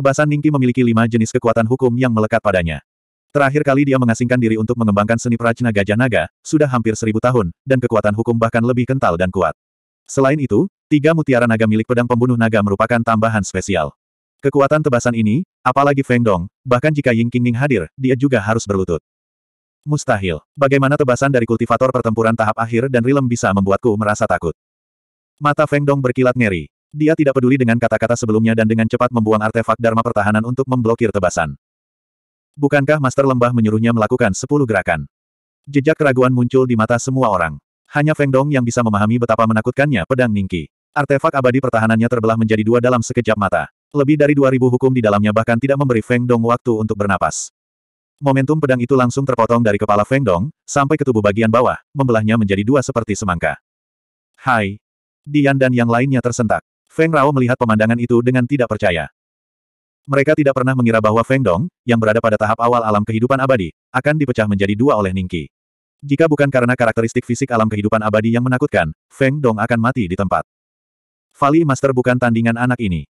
Kebasan Ningki memiliki lima jenis kekuatan hukum yang melekat padanya. Terakhir kali dia mengasingkan diri untuk mengembangkan seni prajna gajah naga, sudah hampir seribu tahun, dan kekuatan hukum bahkan lebih kental dan kuat. Selain itu, tiga mutiara naga milik pedang pembunuh naga merupakan tambahan spesial. Kekuatan tebasan ini, apalagi Feng Dong, bahkan jika Ying Qingning hadir, dia juga harus berlutut. Mustahil. Bagaimana tebasan dari kultivator pertempuran tahap akhir dan Rilem bisa membuatku merasa takut? Mata Feng Dong berkilat ngeri. Dia tidak peduli dengan kata-kata sebelumnya dan dengan cepat membuang artefak Dharma pertahanan untuk memblokir tebasan. Bukankah Master Lembah menyuruhnya melakukan sepuluh gerakan? Jejak keraguan muncul di mata semua orang. Hanya Feng Dong yang bisa memahami betapa menakutkannya pedang Ningki. Artefak abadi pertahanannya terbelah menjadi dua dalam sekejap mata. Lebih dari dua ribu hukum di dalamnya bahkan tidak memberi Feng Dong waktu untuk bernapas. Momentum pedang itu langsung terpotong dari kepala Feng Dong, sampai ke tubuh bagian bawah, membelahnya menjadi dua seperti semangka. Hai! Dian dan yang lainnya tersentak. Feng Rao melihat pemandangan itu dengan tidak percaya. Mereka tidak pernah mengira bahwa Feng Dong, yang berada pada tahap awal alam kehidupan abadi, akan dipecah menjadi dua oleh Ningki. Jika bukan karena karakteristik fisik alam kehidupan abadi yang menakutkan, Feng Dong akan mati di tempat. Vali Master bukan tandingan anak ini.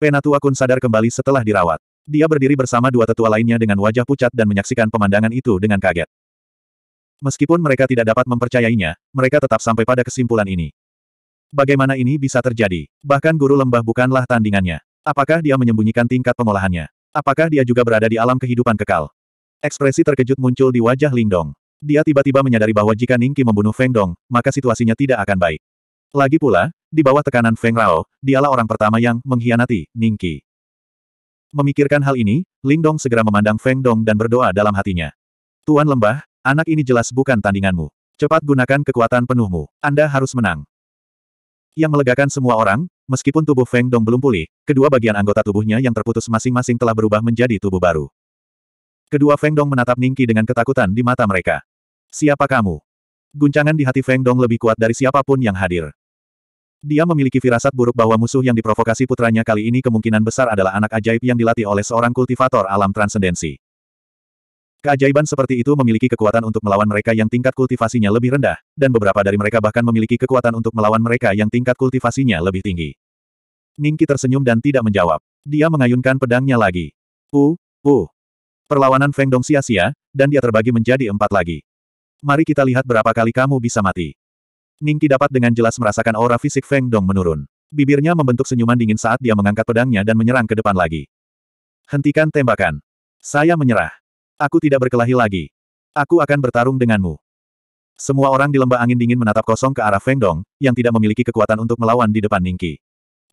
Penatua Kun sadar kembali setelah dirawat. Dia berdiri bersama dua tetua lainnya dengan wajah pucat dan menyaksikan pemandangan itu dengan kaget. Meskipun mereka tidak dapat mempercayainya, mereka tetap sampai pada kesimpulan ini. Bagaimana ini bisa terjadi? Bahkan guru lembah bukanlah tandingannya. Apakah dia menyembunyikan tingkat pengolahannya? Apakah dia juga berada di alam kehidupan kekal? Ekspresi terkejut muncul di wajah Lingdong. Dia tiba-tiba menyadari bahwa jika Ningki membunuh Feng Dong, maka situasinya tidak akan baik. Lagi pula, di bawah tekanan Feng Rao, dialah orang pertama yang mengkhianati Ningki. Memikirkan hal ini, Lingdong segera memandang Feng Dong dan berdoa dalam hatinya. Tuan Lembah, anak ini jelas bukan tandinganmu. Cepat gunakan kekuatan penuhmu. Anda harus menang yang melegakan semua orang, meskipun tubuh Feng Dong belum pulih, kedua bagian anggota tubuhnya yang terputus masing-masing telah berubah menjadi tubuh baru. Kedua Feng Dong menatap Ningki dengan ketakutan di mata mereka. Siapa kamu? Guncangan di hati Feng Dong lebih kuat dari siapapun yang hadir. Dia memiliki firasat buruk bahwa musuh yang diprovokasi putranya kali ini kemungkinan besar adalah anak ajaib yang dilatih oleh seorang kultivator alam transendensi. Keajaiban seperti itu memiliki kekuatan untuk melawan mereka yang tingkat kultivasinya lebih rendah, dan beberapa dari mereka bahkan memiliki kekuatan untuk melawan mereka yang tingkat kultivasinya lebih tinggi. Ningki tersenyum dan tidak menjawab. Dia mengayunkan pedangnya lagi. Uh, uh. Perlawanan Feng Dong sia-sia, dan dia terbagi menjadi empat lagi. Mari kita lihat berapa kali kamu bisa mati. Ningki dapat dengan jelas merasakan aura fisik Feng Dong menurun. Bibirnya membentuk senyuman dingin saat dia mengangkat pedangnya dan menyerang ke depan lagi. Hentikan tembakan. Saya menyerah. Aku tidak berkelahi lagi. Aku akan bertarung denganmu. Semua orang di lembah angin dingin menatap kosong ke arah Feng Dong, yang tidak memiliki kekuatan untuk melawan di depan Ningki.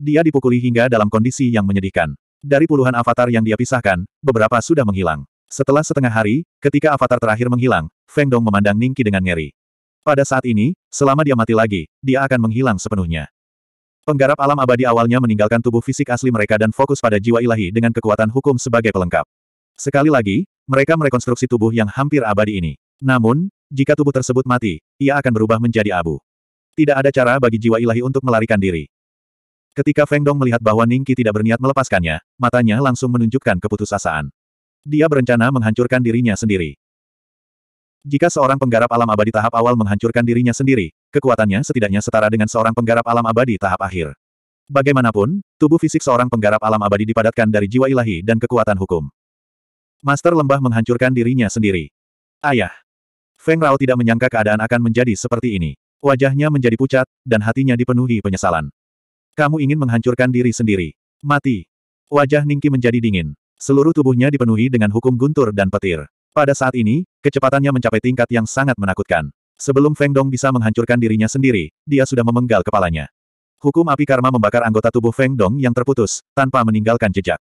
Dia dipukuli hingga dalam kondisi yang menyedihkan. Dari puluhan avatar yang dia pisahkan, beberapa sudah menghilang. Setelah setengah hari, ketika avatar terakhir menghilang, Feng Dong memandang Ningki dengan ngeri. Pada saat ini, selama dia mati lagi, dia akan menghilang sepenuhnya. Penggarap alam abadi awalnya meninggalkan tubuh fisik asli mereka dan fokus pada jiwa ilahi dengan kekuatan hukum sebagai pelengkap. Sekali lagi, mereka merekonstruksi tubuh yang hampir abadi ini. Namun, jika tubuh tersebut mati, ia akan berubah menjadi abu. Tidak ada cara bagi jiwa ilahi untuk melarikan diri. Ketika Feng Dong melihat bahwa Ningki tidak berniat melepaskannya, matanya langsung menunjukkan keputusasaan. Dia berencana menghancurkan dirinya sendiri. Jika seorang penggarap alam abadi tahap awal menghancurkan dirinya sendiri, kekuatannya setidaknya setara dengan seorang penggarap alam abadi tahap akhir. Bagaimanapun, tubuh fisik seorang penggarap alam abadi dipadatkan dari jiwa ilahi dan kekuatan hukum. Master lembah menghancurkan dirinya sendiri. Ayah. Feng Rao tidak menyangka keadaan akan menjadi seperti ini. Wajahnya menjadi pucat, dan hatinya dipenuhi penyesalan. Kamu ingin menghancurkan diri sendiri. Mati. Wajah Ningki menjadi dingin. Seluruh tubuhnya dipenuhi dengan hukum guntur dan petir. Pada saat ini, kecepatannya mencapai tingkat yang sangat menakutkan. Sebelum Feng Dong bisa menghancurkan dirinya sendiri, dia sudah memenggal kepalanya. Hukum api karma membakar anggota tubuh Feng Dong yang terputus, tanpa meninggalkan jejak.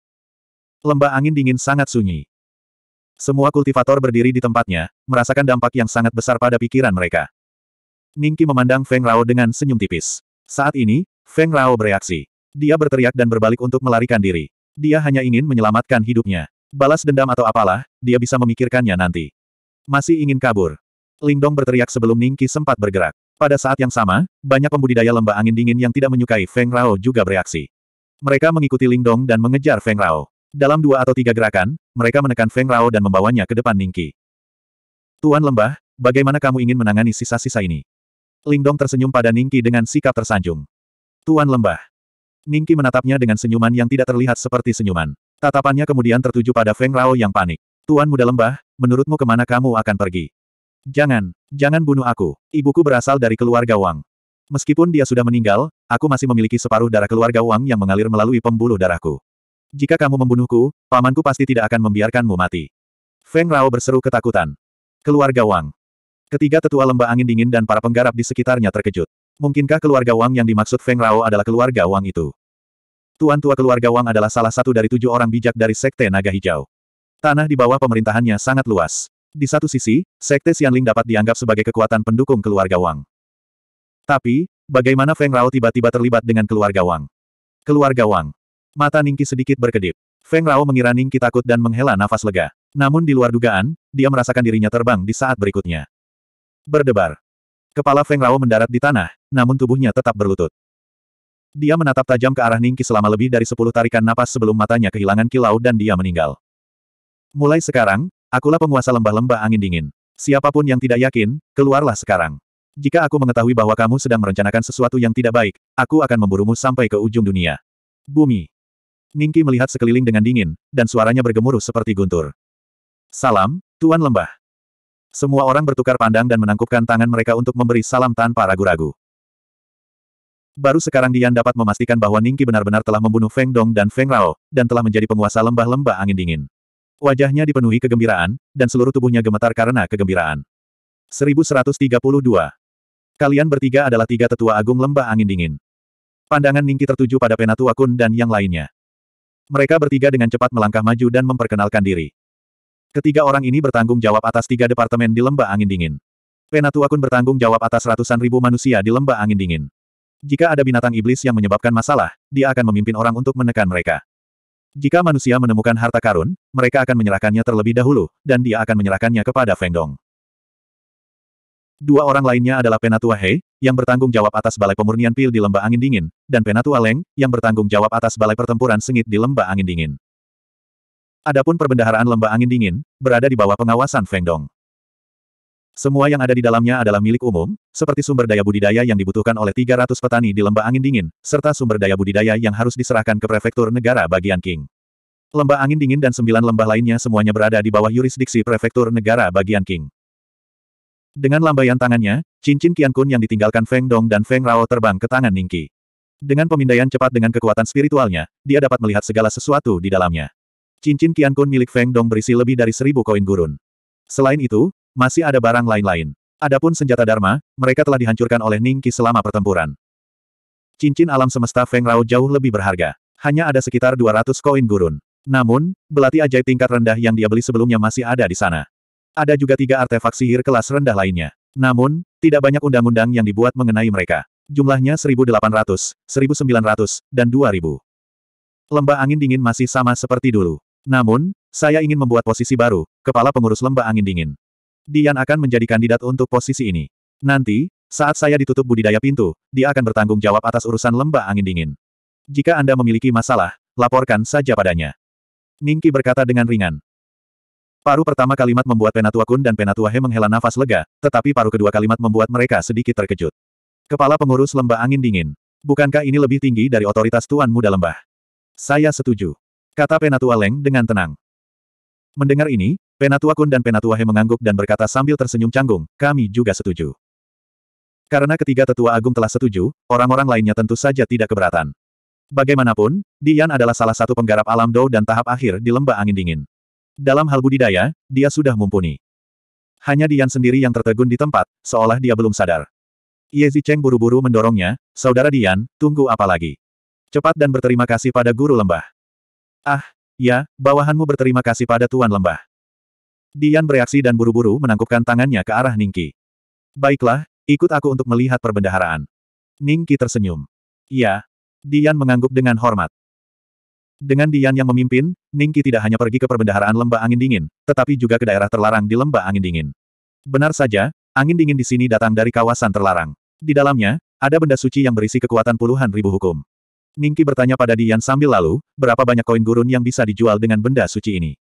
Lembah angin dingin sangat sunyi. Semua kultivator berdiri di tempatnya, merasakan dampak yang sangat besar pada pikiran mereka. Ningki memandang Feng Rao dengan senyum tipis. Saat ini, Feng Rao bereaksi. Dia berteriak dan berbalik untuk melarikan diri. Dia hanya ingin menyelamatkan hidupnya. Balas dendam atau apalah, dia bisa memikirkannya nanti. Masih ingin kabur. Lingdong berteriak sebelum Ningki sempat bergerak. Pada saat yang sama, banyak pembudidaya lembah angin dingin yang tidak menyukai Feng Rao juga bereaksi. Mereka mengikuti Lingdong dan mengejar Feng Rao. Dalam dua atau tiga gerakan, mereka menekan Feng Rao dan membawanya ke depan Ningki. Tuan Lembah, bagaimana kamu ingin menangani sisa-sisa ini? Lingdong tersenyum pada Ningki dengan sikap tersanjung. Tuan Lembah. Ningki menatapnya dengan senyuman yang tidak terlihat seperti senyuman. Tatapannya kemudian tertuju pada Feng Rao yang panik. Tuan Muda Lembah, menurutmu kemana kamu akan pergi? Jangan, jangan bunuh aku. Ibuku berasal dari keluarga Wang. Meskipun dia sudah meninggal, aku masih memiliki separuh darah keluarga Wang yang mengalir melalui pembuluh darahku. Jika kamu membunuhku, pamanku pasti tidak akan membiarkanmu mati. Feng Rao berseru ketakutan. Keluarga Wang. Ketiga tetua lembah angin dingin dan para penggarap di sekitarnya terkejut. Mungkinkah keluarga Wang yang dimaksud Feng Rao adalah keluarga Wang itu? Tuan tua keluarga Wang adalah salah satu dari tujuh orang bijak dari Sekte Naga Hijau. Tanah di bawah pemerintahannya sangat luas. Di satu sisi, Sekte Xianling dapat dianggap sebagai kekuatan pendukung keluarga Wang. Tapi, bagaimana Feng Rao tiba-tiba terlibat dengan keluarga Wang? Keluarga Wang. Mata Ningki sedikit berkedip. Feng Rao mengira Ningki takut dan menghela nafas lega. Namun di luar dugaan, dia merasakan dirinya terbang di saat berikutnya. Berdebar. Kepala Feng Rao mendarat di tanah, namun tubuhnya tetap berlutut. Dia menatap tajam ke arah Ningki selama lebih dari sepuluh tarikan napas sebelum matanya kehilangan kilau dan dia meninggal. Mulai sekarang, akulah penguasa lembah-lembah angin dingin. Siapapun yang tidak yakin, keluarlah sekarang. Jika aku mengetahui bahwa kamu sedang merencanakan sesuatu yang tidak baik, aku akan memburumu sampai ke ujung dunia. Bumi. Ningki melihat sekeliling dengan dingin, dan suaranya bergemuruh seperti guntur. Salam, Tuan Lembah. Semua orang bertukar pandang dan menangkupkan tangan mereka untuk memberi salam tanpa ragu-ragu. Baru sekarang Dian dapat memastikan bahwa Ningki benar-benar telah membunuh Feng Dong dan Feng Rao, dan telah menjadi penguasa lembah-lembah angin dingin. Wajahnya dipenuhi kegembiraan, dan seluruh tubuhnya gemetar karena kegembiraan. 1132. Kalian bertiga adalah tiga tetua agung lembah angin dingin. Pandangan Ningki tertuju pada Penatua Kun dan yang lainnya. Mereka bertiga dengan cepat melangkah maju dan memperkenalkan diri. Ketiga orang ini bertanggung jawab atas tiga departemen di lembah angin dingin. Penatuakun bertanggung jawab atas ratusan ribu manusia di lembah angin dingin. Jika ada binatang iblis yang menyebabkan masalah, dia akan memimpin orang untuk menekan mereka. Jika manusia menemukan harta karun, mereka akan menyerahkannya terlebih dahulu, dan dia akan menyerahkannya kepada Feng Dong. Dua orang lainnya adalah Penatua Hei, yang bertanggung jawab atas Balai Pemurnian Pil di Lembah Angin Dingin, dan Penatua Leng, yang bertanggung jawab atas Balai Pertempuran Sengit di Lembah Angin Dingin. Adapun perbendaharaan Lembah Angin Dingin, berada di bawah pengawasan Feng Dong. Semua yang ada di dalamnya adalah milik umum, seperti sumber daya budidaya yang dibutuhkan oleh 300 petani di Lembah Angin Dingin, serta sumber daya budidaya yang harus diserahkan ke prefektur negara bagian King. Lembah Angin Dingin dan sembilan lembah lainnya semuanya berada di bawah yurisdiksi prefektur negara bagian King. Dengan lambaian tangannya, cincin Qian Kun yang ditinggalkan Feng Dong dan Feng Rao terbang ke tangan Ningki. Dengan pemindaian cepat dengan kekuatan spiritualnya, dia dapat melihat segala sesuatu di dalamnya. Cincin Qian Kun milik Feng Dong berisi lebih dari seribu koin gurun. Selain itu, masih ada barang lain-lain. Adapun senjata Dharma, mereka telah dihancurkan oleh Ningki selama pertempuran. Cincin alam semesta Feng Rao jauh lebih berharga. Hanya ada sekitar 200 koin gurun. Namun, belati ajaib tingkat rendah yang dia beli sebelumnya masih ada di sana ada juga tiga artefak sihir kelas rendah lainnya. Namun, tidak banyak undang-undang yang dibuat mengenai mereka. Jumlahnya 1800, 1900, dan 2000. Lembah angin dingin masih sama seperti dulu. Namun, saya ingin membuat posisi baru, kepala pengurus lembah angin dingin. Dian akan menjadi kandidat untuk posisi ini. Nanti, saat saya ditutup budidaya pintu, dia akan bertanggung jawab atas urusan lembah angin dingin. Jika Anda memiliki masalah, laporkan saja padanya. Ningki berkata dengan ringan. Paru pertama kalimat membuat Penatua Kun dan Penatua He menghela nafas lega, tetapi paru kedua kalimat membuat mereka sedikit terkejut. Kepala pengurus lembah angin dingin. Bukankah ini lebih tinggi dari otoritas Tuan Muda Lembah? Saya setuju. Kata Penatua Leng dengan tenang. Mendengar ini, Penatua Kun dan Penatua He mengangguk dan berkata sambil tersenyum canggung, kami juga setuju. Karena ketiga tetua agung telah setuju, orang-orang lainnya tentu saja tidak keberatan. Bagaimanapun, Dian adalah salah satu penggarap alam Dou dan tahap akhir di lembah angin dingin. Dalam hal budidaya, dia sudah mumpuni. Hanya Dian sendiri yang tertegun di tempat, seolah dia belum sadar. Ye Zicheng buru-buru mendorongnya, Saudara Dian, tunggu apa lagi? Cepat dan berterima kasih pada guru lembah. Ah, ya, bawahanmu berterima kasih pada tuan lembah. Dian bereaksi dan buru-buru menangkupkan tangannya ke arah Ningki. Baiklah, ikut aku untuk melihat perbendaharaan. Ningki tersenyum. Ya. Dian mengangguk dengan hormat. Dengan Dian yang memimpin, Ningki tidak hanya pergi ke perbendaharaan lembah angin dingin, tetapi juga ke daerah terlarang di lembah angin dingin. Benar saja, angin dingin di sini datang dari kawasan terlarang. Di dalamnya, ada benda suci yang berisi kekuatan puluhan ribu hukum. Ningki bertanya pada Dian sambil lalu, berapa banyak koin gurun yang bisa dijual dengan benda suci ini?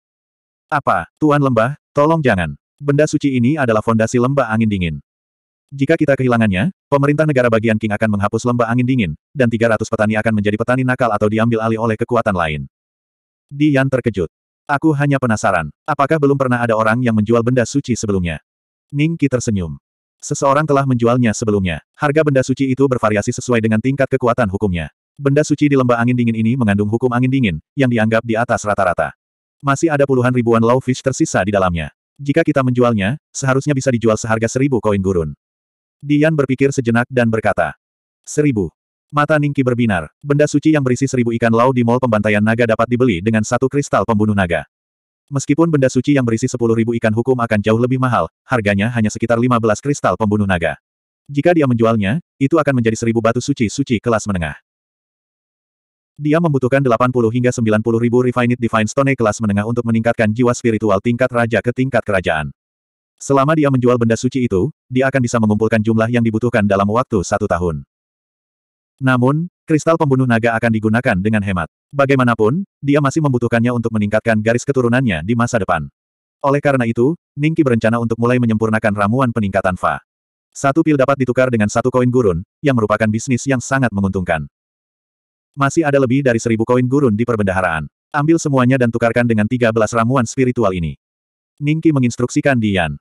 Apa, Tuan Lembah, tolong jangan. Benda suci ini adalah fondasi lembah angin dingin. Jika kita kehilangannya, pemerintah negara bagian King akan menghapus lembah angin dingin, dan 300 petani akan menjadi petani nakal atau diambil alih oleh kekuatan lain. Di Dian terkejut. Aku hanya penasaran, apakah belum pernah ada orang yang menjual benda suci sebelumnya? Ning Ningki tersenyum. Seseorang telah menjualnya sebelumnya. Harga benda suci itu bervariasi sesuai dengan tingkat kekuatan hukumnya. Benda suci di lembah angin dingin ini mengandung hukum angin dingin, yang dianggap di atas rata-rata. Masih ada puluhan ribuan low fish tersisa di dalamnya. Jika kita menjualnya, seharusnya bisa dijual seharga seribu koin gurun. Dian berpikir sejenak dan berkata. Seribu. Mata Ningki berbinar. Benda suci yang berisi seribu ikan laut di mall pembantaian naga dapat dibeli dengan satu kristal pembunuh naga. Meskipun benda suci yang berisi sepuluh ribu ikan hukum akan jauh lebih mahal, harganya hanya sekitar lima belas kristal pembunuh naga. Jika dia menjualnya, itu akan menjadi seribu batu suci-suci kelas menengah. Dia membutuhkan delapan puluh hingga sembilan puluh ribu Refined Divine Stone kelas menengah untuk meningkatkan jiwa spiritual tingkat raja ke tingkat kerajaan. Selama dia menjual benda suci itu, dia akan bisa mengumpulkan jumlah yang dibutuhkan dalam waktu satu tahun. Namun, kristal pembunuh naga akan digunakan dengan hemat. Bagaimanapun, dia masih membutuhkannya untuk meningkatkan garis keturunannya di masa depan. Oleh karena itu, Ningki berencana untuk mulai menyempurnakan ramuan peningkatan Fa. Satu pil dapat ditukar dengan satu koin gurun, yang merupakan bisnis yang sangat menguntungkan. Masih ada lebih dari seribu koin gurun di perbendaharaan. Ambil semuanya dan tukarkan dengan tiga belas ramuan spiritual ini. Ningki menginstruksikan Dian.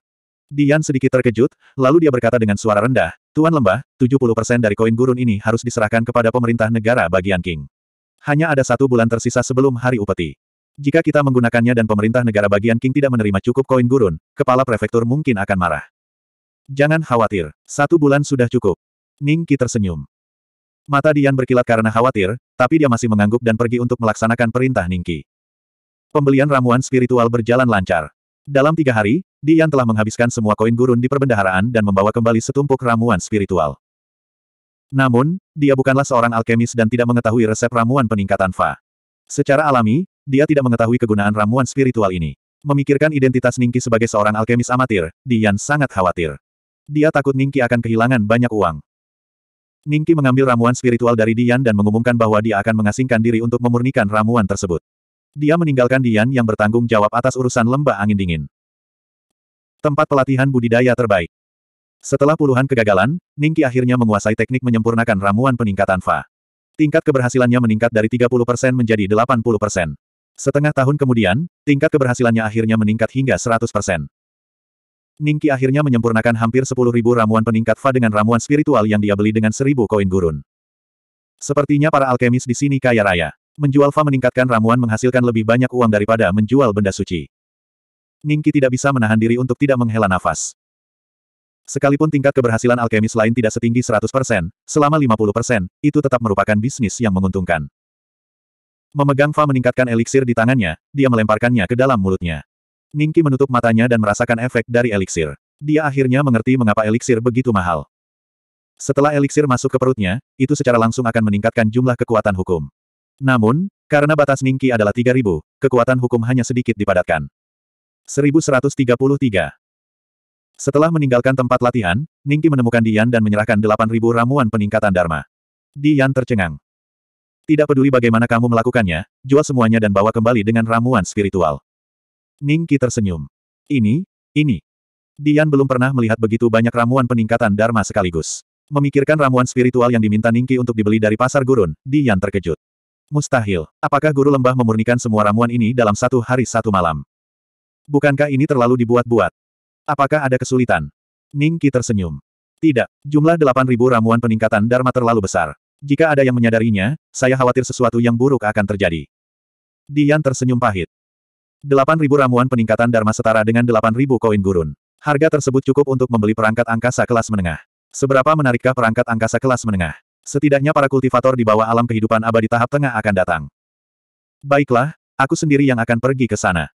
Dian sedikit terkejut, lalu dia berkata dengan suara rendah, Tuan Lembah, 70% dari koin gurun ini harus diserahkan kepada pemerintah negara bagian King. Hanya ada satu bulan tersisa sebelum hari upeti. Jika kita menggunakannya dan pemerintah negara bagian King tidak menerima cukup koin gurun, kepala prefektur mungkin akan marah. Jangan khawatir, satu bulan sudah cukup. Ning Qi tersenyum. Mata Dian berkilat karena khawatir, tapi dia masih mengangguk dan pergi untuk melaksanakan perintah Ning Pembelian ramuan spiritual berjalan lancar. Dalam tiga hari, Dian telah menghabiskan semua koin gurun di perbendaharaan dan membawa kembali setumpuk ramuan spiritual. Namun, dia bukanlah seorang alkemis dan tidak mengetahui resep ramuan peningkatan Fa. Secara alami, dia tidak mengetahui kegunaan ramuan spiritual ini. Memikirkan identitas Ningki sebagai seorang alkemis amatir, Dian sangat khawatir. Dia takut Ningki akan kehilangan banyak uang. Ningki mengambil ramuan spiritual dari Dian dan mengumumkan bahwa dia akan mengasingkan diri untuk memurnikan ramuan tersebut. Dia meninggalkan Dian yang bertanggung jawab atas urusan lembah angin dingin. Tempat pelatihan budidaya terbaik. Setelah puluhan kegagalan, Ningki akhirnya menguasai teknik menyempurnakan ramuan peningkatan Fa. Tingkat keberhasilannya meningkat dari 30% menjadi 80%. Setengah tahun kemudian, tingkat keberhasilannya akhirnya meningkat hingga 100%. Ningki akhirnya menyempurnakan hampir 10.000 ramuan peningkat Fa dengan ramuan spiritual yang dia beli dengan 1.000 koin gurun. Sepertinya para alkemis di sini kaya raya. Menjual Fa meningkatkan ramuan menghasilkan lebih banyak uang daripada menjual benda suci. Ningki tidak bisa menahan diri untuk tidak menghela nafas. Sekalipun tingkat keberhasilan alkemis lain tidak setinggi 100%, selama 50%, itu tetap merupakan bisnis yang menguntungkan. Memegang Fa meningkatkan eliksir di tangannya, dia melemparkannya ke dalam mulutnya. Ningki menutup matanya dan merasakan efek dari eliksir. Dia akhirnya mengerti mengapa eliksir begitu mahal. Setelah eliksir masuk ke perutnya, itu secara langsung akan meningkatkan jumlah kekuatan hukum. Namun, karena batas Ningki adalah 3000, kekuatan hukum hanya sedikit dipadatkan. 1133. Setelah meninggalkan tempat latihan, Ningki menemukan Dian dan menyerahkan 8.000 ramuan peningkatan Dharma. Dian tercengang. Tidak peduli bagaimana kamu melakukannya, jual semuanya dan bawa kembali dengan ramuan spiritual. Ningki tersenyum. Ini, ini. Dian belum pernah melihat begitu banyak ramuan peningkatan Dharma sekaligus. Memikirkan ramuan spiritual yang diminta Ningki untuk dibeli dari pasar gurun, Dian terkejut. Mustahil, apakah guru lembah memurnikan semua ramuan ini dalam satu hari satu malam? Bukankah ini terlalu dibuat-buat? Apakah ada kesulitan? Ning Qi tersenyum. Tidak, jumlah 8.000 ramuan peningkatan Dharma terlalu besar. Jika ada yang menyadarinya, saya khawatir sesuatu yang buruk akan terjadi. Dian tersenyum pahit. 8.000 ramuan peningkatan Dharma setara dengan 8.000 koin gurun. Harga tersebut cukup untuk membeli perangkat angkasa kelas menengah. Seberapa menarikkah perangkat angkasa kelas menengah? Setidaknya para kultivator di bawah alam kehidupan abadi tahap tengah akan datang. Baiklah, aku sendiri yang akan pergi ke sana.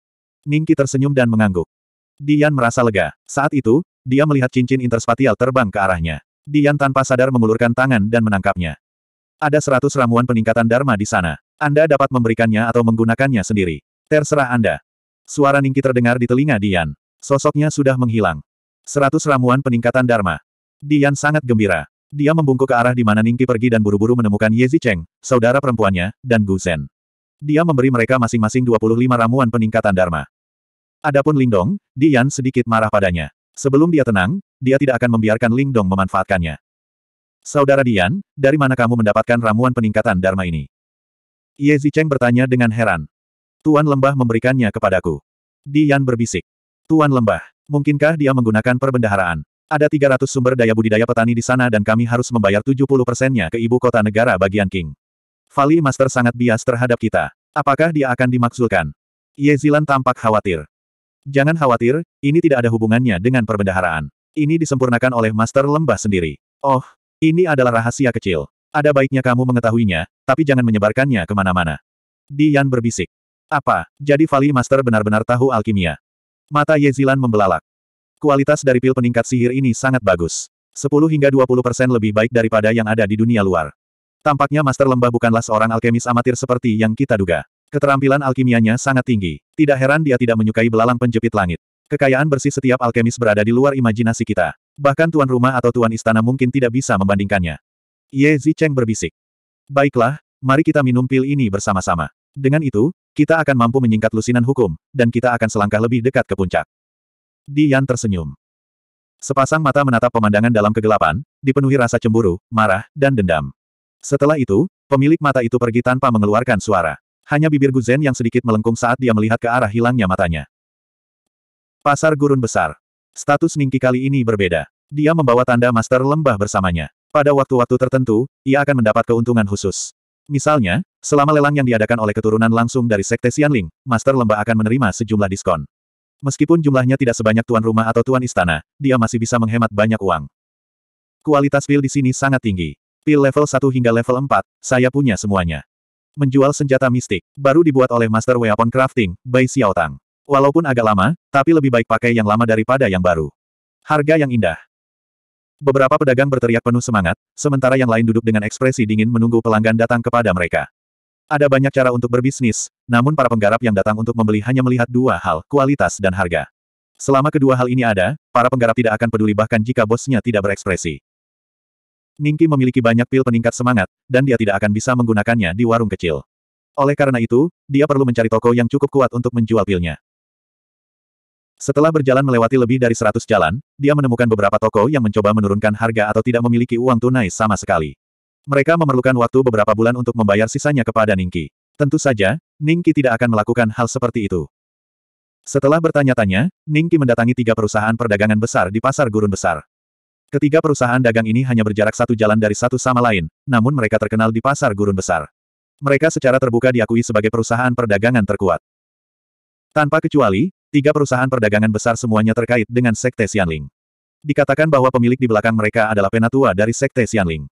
Ningki tersenyum dan mengangguk. Dian merasa lega. Saat itu, dia melihat cincin interspatial terbang ke arahnya. Dian tanpa sadar mengulurkan tangan dan menangkapnya. Ada seratus ramuan peningkatan Dharma di sana. Anda dapat memberikannya atau menggunakannya sendiri. Terserah Anda. Suara Ningki terdengar di telinga Dian. Sosoknya sudah menghilang. Seratus ramuan peningkatan Dharma. Dian sangat gembira. Dia membungkuk ke arah di mana Ningki pergi dan buru-buru menemukan Yezi Cheng, saudara perempuannya, dan Gu Zhen. Dia memberi mereka masing-masing 25 ramuan peningkatan Dharma. Adapun Lingdong, Dian sedikit marah padanya. Sebelum dia tenang, dia tidak akan membiarkan Lingdong memanfaatkannya. Saudara Dian, dari mana kamu mendapatkan ramuan peningkatan Dharma ini? Ye Zicheng bertanya dengan heran. Tuan Lembah memberikannya kepadaku. Dian berbisik. Tuan Lembah, mungkinkah dia menggunakan perbendaharaan? Ada 300 sumber daya budidaya petani di sana dan kami harus membayar 70 persennya ke ibu kota negara bagian King. Vali Master sangat bias terhadap kita. Apakah dia akan Ye Yezilan tampak khawatir. Jangan khawatir, ini tidak ada hubungannya dengan perbendaharaan. Ini disempurnakan oleh Master Lembah sendiri. Oh, ini adalah rahasia kecil. Ada baiknya kamu mengetahuinya, tapi jangan menyebarkannya kemana-mana. Dian berbisik. Apa, jadi Vali Master benar-benar tahu alkimia? Mata Yezilan membelalak. Kualitas dari pil peningkat sihir ini sangat bagus. 10 hingga 20 persen lebih baik daripada yang ada di dunia luar. Tampaknya Master Lembah bukanlah seorang alkemis amatir seperti yang kita duga. Keterampilan alkimianya sangat tinggi. Tidak heran dia tidak menyukai belalang penjepit langit. Kekayaan bersih setiap alkemis berada di luar imajinasi kita. Bahkan tuan rumah atau tuan istana mungkin tidak bisa membandingkannya. Ye Zicheng berbisik. Baiklah, mari kita minum pil ini bersama-sama. Dengan itu, kita akan mampu menyingkat lusinan hukum, dan kita akan selangkah lebih dekat ke puncak. Dian tersenyum. Sepasang mata menatap pemandangan dalam kegelapan, dipenuhi rasa cemburu, marah, dan dendam. Setelah itu, pemilik mata itu pergi tanpa mengeluarkan suara. Hanya bibir Guzen yang sedikit melengkung saat dia melihat ke arah hilangnya matanya. Pasar gurun besar. Status Ningki kali ini berbeda. Dia membawa tanda master lembah bersamanya. Pada waktu-waktu tertentu, ia akan mendapat keuntungan khusus. Misalnya, selama lelang yang diadakan oleh keturunan langsung dari Sekte Xianling, Master Lembah akan menerima sejumlah diskon. Meskipun jumlahnya tidak sebanyak tuan rumah atau tuan istana, dia masih bisa menghemat banyak uang. Kualitas pil di sini sangat tinggi. Pil level 1 hingga level 4, saya punya semuanya. Menjual senjata mistik, baru dibuat oleh Master Weapon Crafting, Bai Xiaotang. Walaupun agak lama, tapi lebih baik pakai yang lama daripada yang baru. Harga yang indah. Beberapa pedagang berteriak penuh semangat, sementara yang lain duduk dengan ekspresi dingin menunggu pelanggan datang kepada mereka. Ada banyak cara untuk berbisnis, namun para penggarap yang datang untuk membeli hanya melihat dua hal, kualitas dan harga. Selama kedua hal ini ada, para penggarap tidak akan peduli bahkan jika bosnya tidak berekspresi. Ningki memiliki banyak pil peningkat semangat, dan dia tidak akan bisa menggunakannya di warung kecil. Oleh karena itu, dia perlu mencari toko yang cukup kuat untuk menjual pilnya. Setelah berjalan melewati lebih dari 100 jalan, dia menemukan beberapa toko yang mencoba menurunkan harga atau tidak memiliki uang tunai sama sekali. Mereka memerlukan waktu beberapa bulan untuk membayar sisanya kepada Ningki. Tentu saja, Ningki tidak akan melakukan hal seperti itu. Setelah bertanya-tanya, Ningki mendatangi tiga perusahaan perdagangan besar di pasar gurun besar. Ketiga perusahaan dagang ini hanya berjarak satu jalan dari satu sama lain, namun mereka terkenal di pasar gurun besar. Mereka secara terbuka diakui sebagai perusahaan perdagangan terkuat. Tanpa kecuali, tiga perusahaan perdagangan besar semuanya terkait dengan Sekte Xianling. Dikatakan bahwa pemilik di belakang mereka adalah penatua dari Sekte Xianling.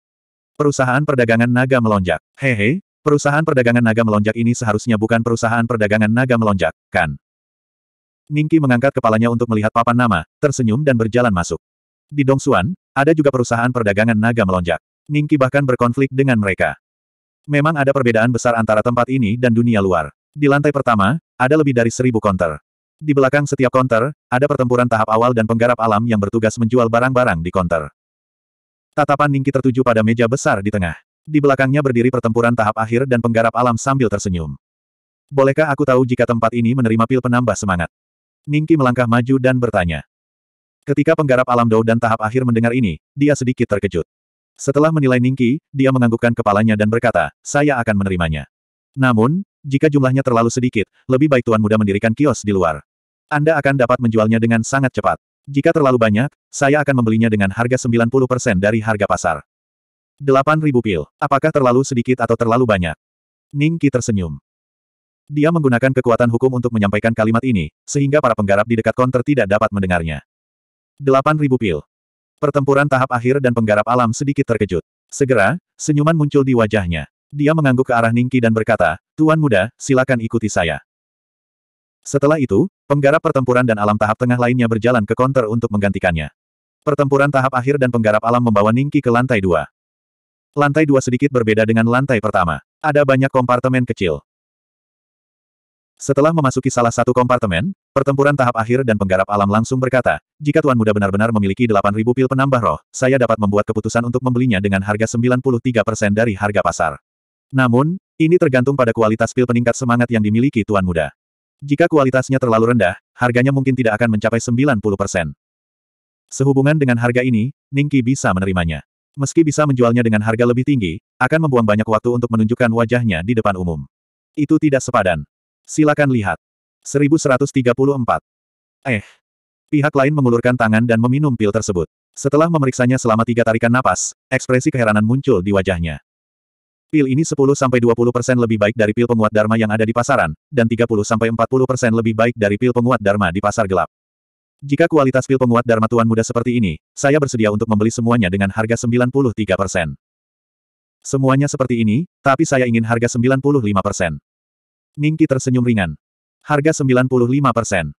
Perusahaan perdagangan naga melonjak. Hehe, perusahaan perdagangan naga melonjak ini seharusnya bukan perusahaan perdagangan naga melonjak, kan? Ningki mengangkat kepalanya untuk melihat papan nama, tersenyum dan berjalan masuk. Di Dongsuan, ada juga perusahaan perdagangan naga melonjak. Ningki bahkan berkonflik dengan mereka. Memang ada perbedaan besar antara tempat ini dan dunia luar. Di lantai pertama, ada lebih dari seribu konter. Di belakang setiap konter, ada pertempuran tahap awal dan penggarap alam yang bertugas menjual barang-barang di konter. Tatapan Ningki tertuju pada meja besar di tengah. Di belakangnya berdiri pertempuran tahap akhir dan penggarap alam sambil tersenyum. Bolehkah aku tahu jika tempat ini menerima pil penambah semangat? Ningki melangkah maju dan bertanya. Ketika penggarap alam Dao dan tahap akhir mendengar ini, dia sedikit terkejut. Setelah menilai Ningki, dia menganggukkan kepalanya dan berkata, saya akan menerimanya. Namun, jika jumlahnya terlalu sedikit, lebih baik Tuan Muda mendirikan kios di luar. Anda akan dapat menjualnya dengan sangat cepat. Jika terlalu banyak, saya akan membelinya dengan harga 90% dari harga pasar. 8.000 pil. Apakah terlalu sedikit atau terlalu banyak? Ningki tersenyum. Dia menggunakan kekuatan hukum untuk menyampaikan kalimat ini, sehingga para penggarap di dekat konter tidak dapat mendengarnya. 8000 pil. Pertempuran tahap akhir dan penggarap alam sedikit terkejut. Segera, senyuman muncul di wajahnya. Dia mengangguk ke arah Ningki dan berkata, Tuan muda, silakan ikuti saya. Setelah itu, penggarap pertempuran dan alam tahap tengah lainnya berjalan ke konter untuk menggantikannya. Pertempuran tahap akhir dan penggarap alam membawa Ningki ke lantai dua. Lantai dua sedikit berbeda dengan lantai pertama. Ada banyak kompartemen kecil. Setelah memasuki salah satu kompartemen, pertempuran tahap akhir dan penggarap alam langsung berkata, jika Tuan Muda benar-benar memiliki 8.000 pil penambah roh, saya dapat membuat keputusan untuk membelinya dengan harga 93% dari harga pasar. Namun, ini tergantung pada kualitas pil peningkat semangat yang dimiliki Tuan Muda. Jika kualitasnya terlalu rendah, harganya mungkin tidak akan mencapai 90%. Sehubungan dengan harga ini, Ningki bisa menerimanya. Meski bisa menjualnya dengan harga lebih tinggi, akan membuang banyak waktu untuk menunjukkan wajahnya di depan umum. Itu tidak sepadan. Silakan lihat. 1134. Eh. Pihak lain mengulurkan tangan dan meminum pil tersebut. Setelah memeriksanya selama tiga tarikan napas, ekspresi keheranan muncul di wajahnya. Pil ini 10-20% lebih baik dari pil penguat Dharma yang ada di pasaran, dan 30-40% lebih baik dari pil penguat Dharma di pasar gelap. Jika kualitas pil penguat Dharma Tuan Muda seperti ini, saya bersedia untuk membeli semuanya dengan harga 93%. Semuanya seperti ini, tapi saya ingin harga 95%. Ningki tersenyum ringan. Harga 95 persen.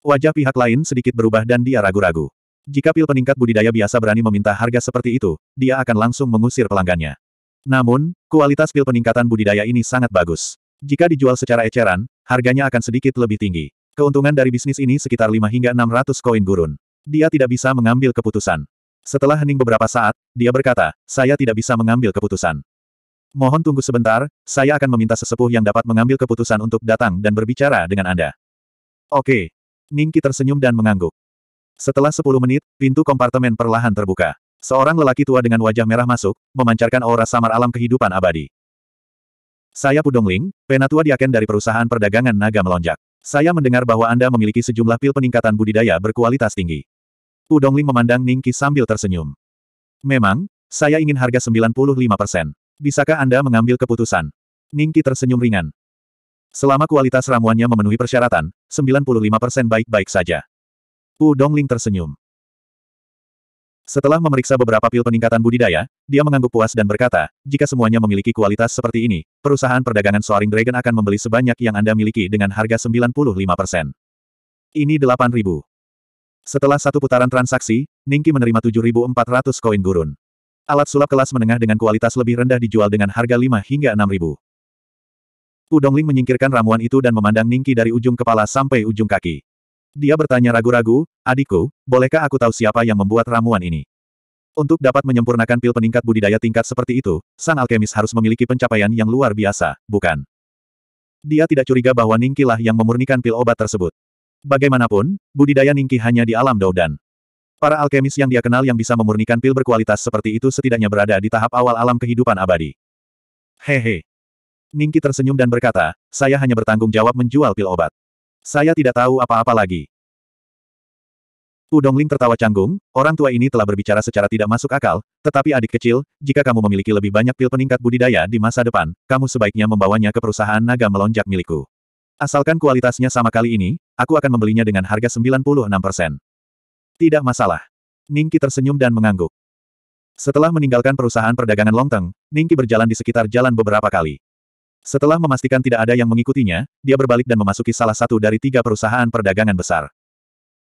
Wajah pihak lain sedikit berubah dan dia ragu-ragu. Jika pil peningkat budidaya biasa berani meminta harga seperti itu, dia akan langsung mengusir pelanggannya. Namun, kualitas pil peningkatan budidaya ini sangat bagus. Jika dijual secara eceran, harganya akan sedikit lebih tinggi. Keuntungan dari bisnis ini sekitar 5 hingga 600 koin gurun. Dia tidak bisa mengambil keputusan. Setelah hening beberapa saat, dia berkata, saya tidak bisa mengambil keputusan. Mohon tunggu sebentar, saya akan meminta sesepuh yang dapat mengambil keputusan untuk datang dan berbicara dengan Anda. Oke. Ningki tersenyum dan mengangguk. Setelah 10 menit, pintu kompartemen perlahan terbuka. Seorang lelaki tua dengan wajah merah masuk, memancarkan aura samar alam kehidupan abadi. Saya Pudongling, penatua diaken dari perusahaan perdagangan naga melonjak. Saya mendengar bahwa Anda memiliki sejumlah pil peningkatan budidaya berkualitas tinggi. Pudongling memandang Ningki sambil tersenyum. Memang, saya ingin harga 95%. Bisakah Anda mengambil keputusan? Ningki tersenyum ringan. Selama kualitas ramuannya memenuhi persyaratan, 95% baik-baik saja. Wu Dongling tersenyum. Setelah memeriksa beberapa pil peningkatan budidaya, dia mengangguk puas dan berkata, jika semuanya memiliki kualitas seperti ini, perusahaan perdagangan Soaring Dragon akan membeli sebanyak yang Anda miliki dengan harga 95%. Ini 8.000. Setelah satu putaran transaksi, Ningki menerima 7.400 koin gurun. Alat sulap kelas menengah dengan kualitas lebih rendah dijual dengan harga 5 hingga 6 ribu. Dongling menyingkirkan ramuan itu dan memandang Ningki dari ujung kepala sampai ujung kaki. Dia bertanya ragu-ragu, adikku, bolehkah aku tahu siapa yang membuat ramuan ini? Untuk dapat menyempurnakan pil peningkat budidaya tingkat seperti itu, sang alkemis harus memiliki pencapaian yang luar biasa, bukan? Dia tidak curiga bahwa Ningki lah yang memurnikan pil obat tersebut. Bagaimanapun, budidaya Ningki hanya di alam Doudan. Para alkemis yang dia kenal yang bisa memurnikan pil berkualitas seperti itu setidaknya berada di tahap awal alam kehidupan abadi. Hehe. Ningki tersenyum dan berkata, saya hanya bertanggung jawab menjual pil obat. Saya tidak tahu apa-apa lagi. Udongling tertawa canggung, orang tua ini telah berbicara secara tidak masuk akal, tetapi adik kecil, jika kamu memiliki lebih banyak pil peningkat budidaya di masa depan, kamu sebaiknya membawanya ke perusahaan naga melonjak milikku. Asalkan kualitasnya sama kali ini, aku akan membelinya dengan harga 96%. Tidak masalah. Ningki tersenyum dan mengangguk. Setelah meninggalkan perusahaan perdagangan Longteng, Ningki berjalan di sekitar jalan beberapa kali. Setelah memastikan tidak ada yang mengikutinya, dia berbalik dan memasuki salah satu dari tiga perusahaan perdagangan besar.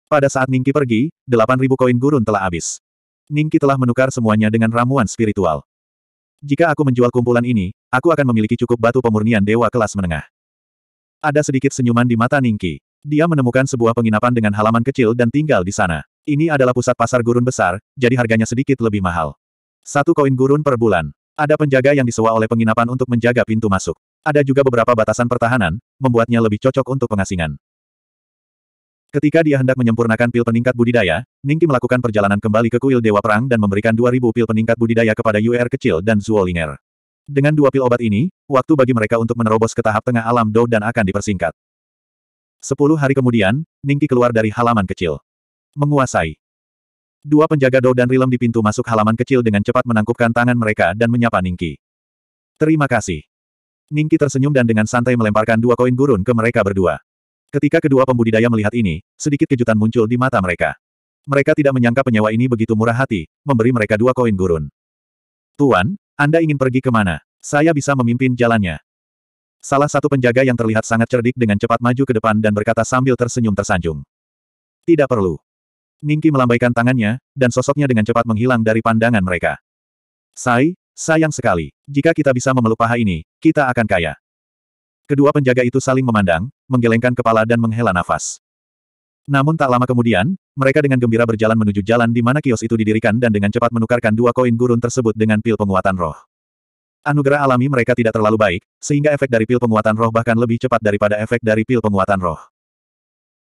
Pada saat Ningki pergi, 8.000 koin gurun telah habis. Ningki telah menukar semuanya dengan ramuan spiritual. Jika aku menjual kumpulan ini, aku akan memiliki cukup batu pemurnian dewa kelas menengah. Ada sedikit senyuman di mata Ningki. Dia menemukan sebuah penginapan dengan halaman kecil dan tinggal di sana. Ini adalah pusat pasar gurun besar, jadi harganya sedikit lebih mahal. Satu koin gurun per bulan. Ada penjaga yang disewa oleh penginapan untuk menjaga pintu masuk. Ada juga beberapa batasan pertahanan, membuatnya lebih cocok untuk pengasingan. Ketika dia hendak menyempurnakan pil peningkat budidaya, Ningki melakukan perjalanan kembali ke kuil Dewa Perang dan memberikan 2000 pil peningkat budidaya kepada UR kecil dan Zuolinger. Dengan dua pil obat ini, waktu bagi mereka untuk menerobos ke tahap tengah alam Dou dan akan dipersingkat. Sepuluh hari kemudian, Ningki keluar dari halaman kecil. Menguasai. Dua penjaga Dou dan Rilem di pintu masuk halaman kecil dengan cepat menangkupkan tangan mereka dan menyapa Ningki. Terima kasih. Ningki tersenyum dan dengan santai melemparkan dua koin gurun ke mereka berdua. Ketika kedua pembudidaya melihat ini, sedikit kejutan muncul di mata mereka. Mereka tidak menyangka penyewa ini begitu murah hati, memberi mereka dua koin gurun. Tuan, Anda ingin pergi ke mana Saya bisa memimpin jalannya. Salah satu penjaga yang terlihat sangat cerdik dengan cepat maju ke depan dan berkata sambil tersenyum tersanjung. Tidak perlu. Ningki melambaikan tangannya, dan sosoknya dengan cepat menghilang dari pandangan mereka. Sai, sayang sekali. Jika kita bisa memeluk paha ini, kita akan kaya. Kedua penjaga itu saling memandang, menggelengkan kepala dan menghela nafas. Namun tak lama kemudian, mereka dengan gembira berjalan menuju jalan di mana kios itu didirikan dan dengan cepat menukarkan dua koin gurun tersebut dengan pil penguatan roh. Anugerah alami mereka tidak terlalu baik, sehingga efek dari pil penguatan roh bahkan lebih cepat daripada efek dari pil penguatan roh.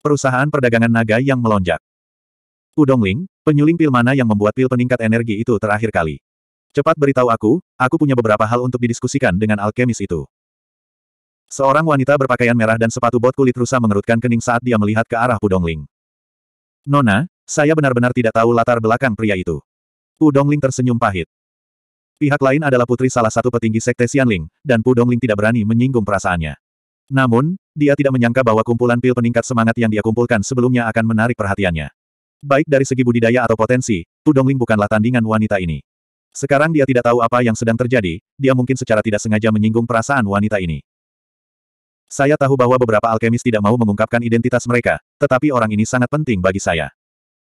Perusahaan perdagangan naga yang melonjak. Hu Dongling, penyuling pil mana yang membuat pil peningkat energi itu terakhir kali? Cepat beritahu aku, aku punya beberapa hal untuk didiskusikan dengan alkemis itu. Seorang wanita berpakaian merah dan sepatu bot kulit rusa mengerutkan kening saat dia melihat ke arah Pudongling. Nona, saya benar-benar tidak tahu latar belakang pria itu. Pudongling tersenyum pahit. Pihak lain adalah putri salah satu petinggi sekte Xianling, dan Pudongling tidak berani menyinggung perasaannya. Namun, dia tidak menyangka bahwa kumpulan pil peningkat semangat yang dia kumpulkan sebelumnya akan menarik perhatiannya. Baik dari segi budidaya atau potensi, Tu Dongling bukanlah tandingan wanita ini. Sekarang dia tidak tahu apa yang sedang terjadi, dia mungkin secara tidak sengaja menyinggung perasaan wanita ini. Saya tahu bahwa beberapa alkemis tidak mau mengungkapkan identitas mereka, tetapi orang ini sangat penting bagi saya.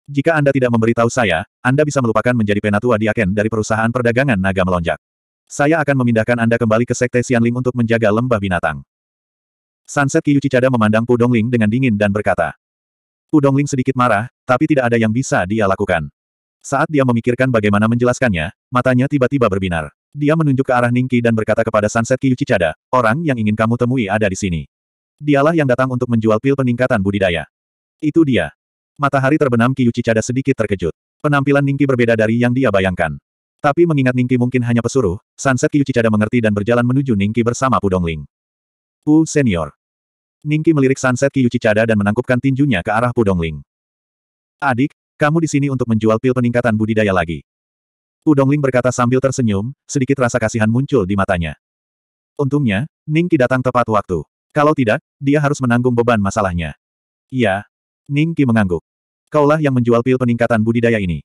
Jika Anda tidak memberitahu saya, Anda bisa melupakan menjadi penatua diaken dari perusahaan perdagangan naga melonjak. Saya akan memindahkan Anda kembali ke Sekte Xianling untuk menjaga lembah binatang. Sunset Kiyuchi Cada memandang Pudongling dengan dingin dan berkata, Pudongling Dongling sedikit marah, tapi tidak ada yang bisa dia lakukan. Saat dia memikirkan bagaimana menjelaskannya, matanya tiba-tiba berbinar. Dia menunjuk ke arah Ningki dan berkata kepada Sunset Kyuchi orang yang ingin kamu temui ada di sini. Dialah yang datang untuk menjual pil peningkatan budidaya. Itu dia. Matahari terbenam Kyuchi sedikit terkejut. Penampilan Ningki berbeda dari yang dia bayangkan. Tapi mengingat Ningki mungkin hanya pesuruh, Sunset Kyuchi mengerti dan berjalan menuju Ningki bersama Pudongling. U Senior. Ningki melirik sunset Kyuchi Chada dan menangkupkan tinjunya ke arah Pudongling. Adik, kamu di sini untuk menjual pil peningkatan budidaya lagi. Pudongling berkata sambil tersenyum, sedikit rasa kasihan muncul di matanya. Untungnya, Ningki datang tepat waktu. Kalau tidak, dia harus menanggung beban masalahnya. Iya. Ningki mengangguk. Kaulah yang menjual pil peningkatan budidaya ini.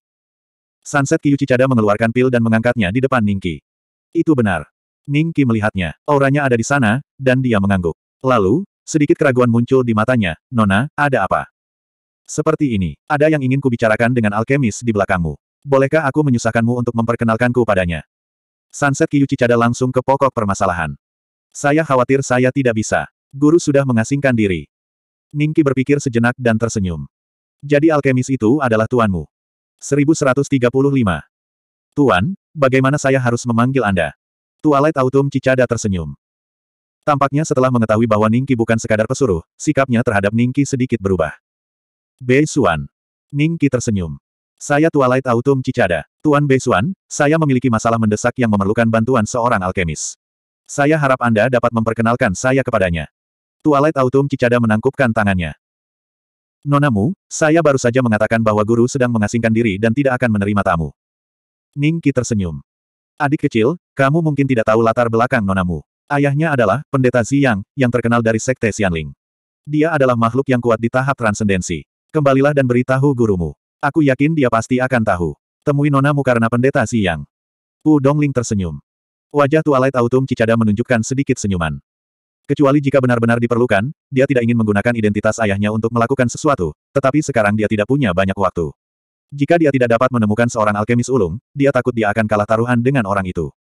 Sunset Kyuchi Chada mengeluarkan pil dan mengangkatnya di depan Ningki. Itu benar. Ningki melihatnya. Auranya ada di sana, dan dia mengangguk. Lalu, Sedikit keraguan muncul di matanya, Nona, ada apa? Seperti ini, ada yang ingin kubicarakan dengan alkemis di belakangmu. Bolehkah aku menyusahkanmu untuk memperkenalkanku padanya? Sunset Kiyuchi Cada langsung ke pokok permasalahan. Saya khawatir saya tidak bisa. Guru sudah mengasingkan diri. Ningki berpikir sejenak dan tersenyum. Jadi alkemis itu adalah tuanmu. 1135. Tuan, bagaimana saya harus memanggil Anda? Tualet Autumn Cicada tersenyum. Tampaknya setelah mengetahui bahwa Ningki bukan sekadar pesuruh, sikapnya terhadap Ningki sedikit berubah. Bei Xuan, Ningki tersenyum. Saya Twilight Autumn Cicada. Tuan Bei Xuan, saya memiliki masalah mendesak yang memerlukan bantuan seorang alkemis. Saya harap Anda dapat memperkenalkan saya kepadanya. Twilight Autumn Cicada menangkupkan tangannya. Nonamu, saya baru saja mengatakan bahwa guru sedang mengasingkan diri dan tidak akan menerima tamu. Ningki tersenyum. Adik kecil, kamu mungkin tidak tahu latar belakang nonamu. Ayahnya adalah Pendeta Ziyang, yang terkenal dari Sekte Xianling. Dia adalah makhluk yang kuat di tahap transendensi. Kembalilah dan beritahu gurumu. Aku yakin dia pasti akan tahu. Temui nonamu karena Pendeta Ziyang. Wu Dongling tersenyum. Wajah tua Twilight Autumn Cicada menunjukkan sedikit senyuman. Kecuali jika benar-benar diperlukan, dia tidak ingin menggunakan identitas ayahnya untuk melakukan sesuatu, tetapi sekarang dia tidak punya banyak waktu. Jika dia tidak dapat menemukan seorang alkemis ulung, dia takut dia akan kalah taruhan dengan orang itu.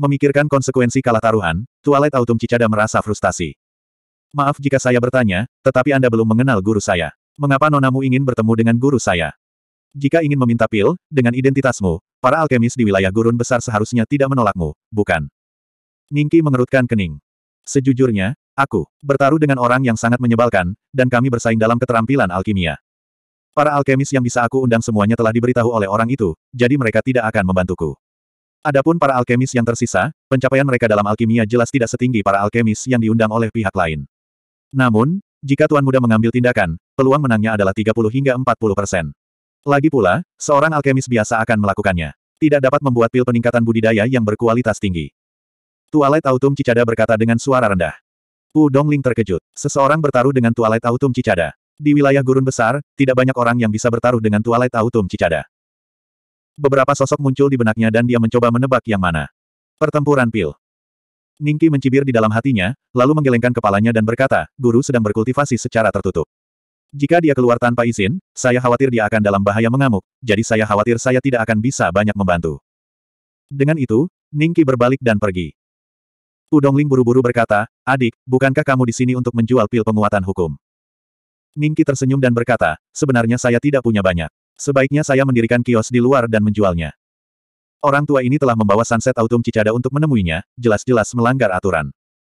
Memikirkan konsekuensi kalah taruhan, Twilight Autumn Cicada merasa frustasi. Maaf jika saya bertanya, tetapi Anda belum mengenal guru saya. Mengapa nonamu ingin bertemu dengan guru saya? Jika ingin meminta pil, dengan identitasmu, para alkemis di wilayah gurun besar seharusnya tidak menolakmu, bukan? Ningki mengerutkan kening. Sejujurnya, aku bertaruh dengan orang yang sangat menyebalkan, dan kami bersaing dalam keterampilan alkimia. Para alkemis yang bisa aku undang semuanya telah diberitahu oleh orang itu, jadi mereka tidak akan membantuku. Adapun para alkemis yang tersisa, pencapaian mereka dalam alkimia jelas tidak setinggi para alkemis yang diundang oleh pihak lain. Namun, jika Tuan Muda mengambil tindakan, peluang menangnya adalah 30 hingga 40 persen. Lagi pula, seorang alkemis biasa akan melakukannya. Tidak dapat membuat pil peningkatan budidaya yang berkualitas tinggi. Tualet Autumn Cicada berkata dengan suara rendah. Pu Dongling terkejut. Seseorang bertaruh dengan Tualet Autumn Cicada. Di wilayah gurun besar, tidak banyak orang yang bisa bertaruh dengan Tualet Autumn Cicada beberapa sosok muncul di benaknya dan dia mencoba menebak yang mana. Pertempuran pil. Ningki mencibir di dalam hatinya, lalu menggelengkan kepalanya dan berkata, guru sedang berkultivasi secara tertutup. Jika dia keluar tanpa izin, saya khawatir dia akan dalam bahaya mengamuk, jadi saya khawatir saya tidak akan bisa banyak membantu. Dengan itu, Ningki berbalik dan pergi. Udongling buru-buru berkata, adik, bukankah kamu di sini untuk menjual pil penguatan hukum? Ningki tersenyum dan berkata, sebenarnya saya tidak punya banyak. Sebaiknya saya mendirikan kios di luar dan menjualnya. Orang tua ini telah membawa sunset autumn cicada untuk menemuinya, jelas-jelas melanggar aturan.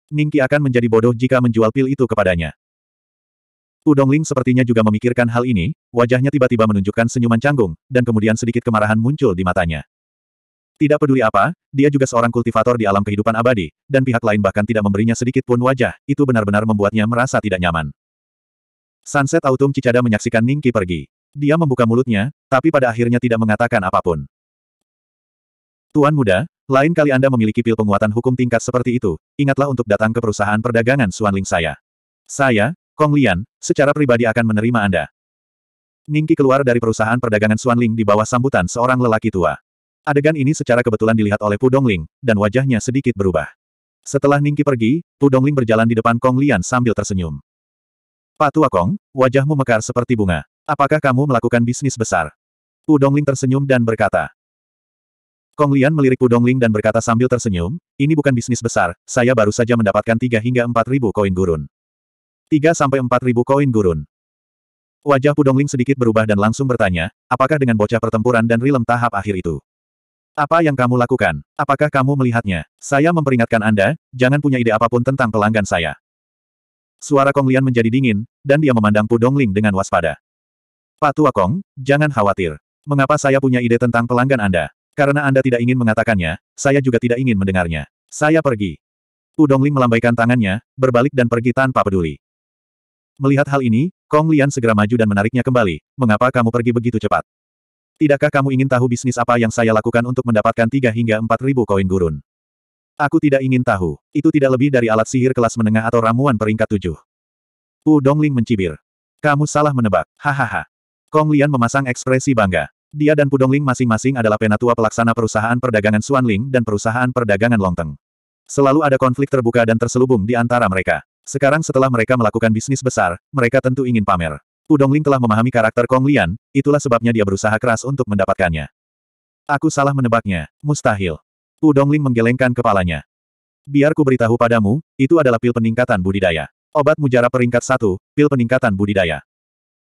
Ningki akan menjadi bodoh jika menjual pil itu kepadanya. Udongling sepertinya juga memikirkan hal ini, wajahnya tiba-tiba menunjukkan senyuman canggung, dan kemudian sedikit kemarahan muncul di matanya. Tidak peduli apa, dia juga seorang kultivator di alam kehidupan abadi, dan pihak lain bahkan tidak memberinya sedikit pun wajah, itu benar-benar membuatnya merasa tidak nyaman. Sunset Autumn Cicada menyaksikan Ningki pergi. Dia membuka mulutnya, tapi pada akhirnya tidak mengatakan apapun. Tuan muda, lain kali Anda memiliki pil penguatan hukum tingkat seperti itu, ingatlah untuk datang ke perusahaan perdagangan Suanling saya. Saya, Kong Lian, secara pribadi akan menerima Anda. Ningki keluar dari perusahaan perdagangan Suanling di bawah sambutan seorang lelaki tua. Adegan ini secara kebetulan dilihat oleh pu Pudongling, dan wajahnya sedikit berubah. Setelah Ningki pergi, pu Pudongling berjalan di depan Kong Lian sambil tersenyum. Pak Tua Kong, wajahmu mekar seperti bunga. Apakah kamu melakukan bisnis besar? Pudongling tersenyum dan berkata. Kong Lian melirik Pudongling dan berkata sambil tersenyum, ini bukan bisnis besar, saya baru saja mendapatkan 3 hingga 4 ribu koin gurun. 3 sampai 4 ribu koin gurun. Wajah Pudongling sedikit berubah dan langsung bertanya, apakah dengan bocah pertempuran dan rilem tahap akhir itu? Apa yang kamu lakukan? Apakah kamu melihatnya? Saya memperingatkan Anda, jangan punya ide apapun tentang pelanggan saya. Suara Kong Lian menjadi dingin, dan dia memandang Pu dengan waspada. Pak tua Kong, jangan khawatir. Mengapa saya punya ide tentang pelanggan Anda? Karena Anda tidak ingin mengatakannya, saya juga tidak ingin mendengarnya. Saya pergi. Pu Dongling melambaikan tangannya, berbalik dan pergi tanpa peduli. Melihat hal ini, Kong Lian segera maju dan menariknya kembali. Mengapa kamu pergi begitu cepat? Tidakkah kamu ingin tahu bisnis apa yang saya lakukan untuk mendapatkan 3 hingga 4 ribu koin gurun? Aku tidak ingin tahu. Itu tidak lebih dari alat sihir kelas menengah atau ramuan peringkat tujuh. Dongling mencibir. Kamu salah menebak. Hahaha. Kong Lian memasang ekspresi bangga. Dia dan Pudongling masing-masing adalah penatua pelaksana perusahaan perdagangan Ling dan perusahaan perdagangan Longteng. Selalu ada konflik terbuka dan terselubung di antara mereka. Sekarang setelah mereka melakukan bisnis besar, mereka tentu ingin pamer. Pudongling telah memahami karakter Kong Lian, itulah sebabnya dia berusaha keras untuk mendapatkannya. Aku salah menebaknya, mustahil. Pudongling menggelengkan kepalanya. Biar ku beritahu padamu, itu adalah pil peningkatan budidaya. Obat mujarab peringkat satu, pil peningkatan budidaya.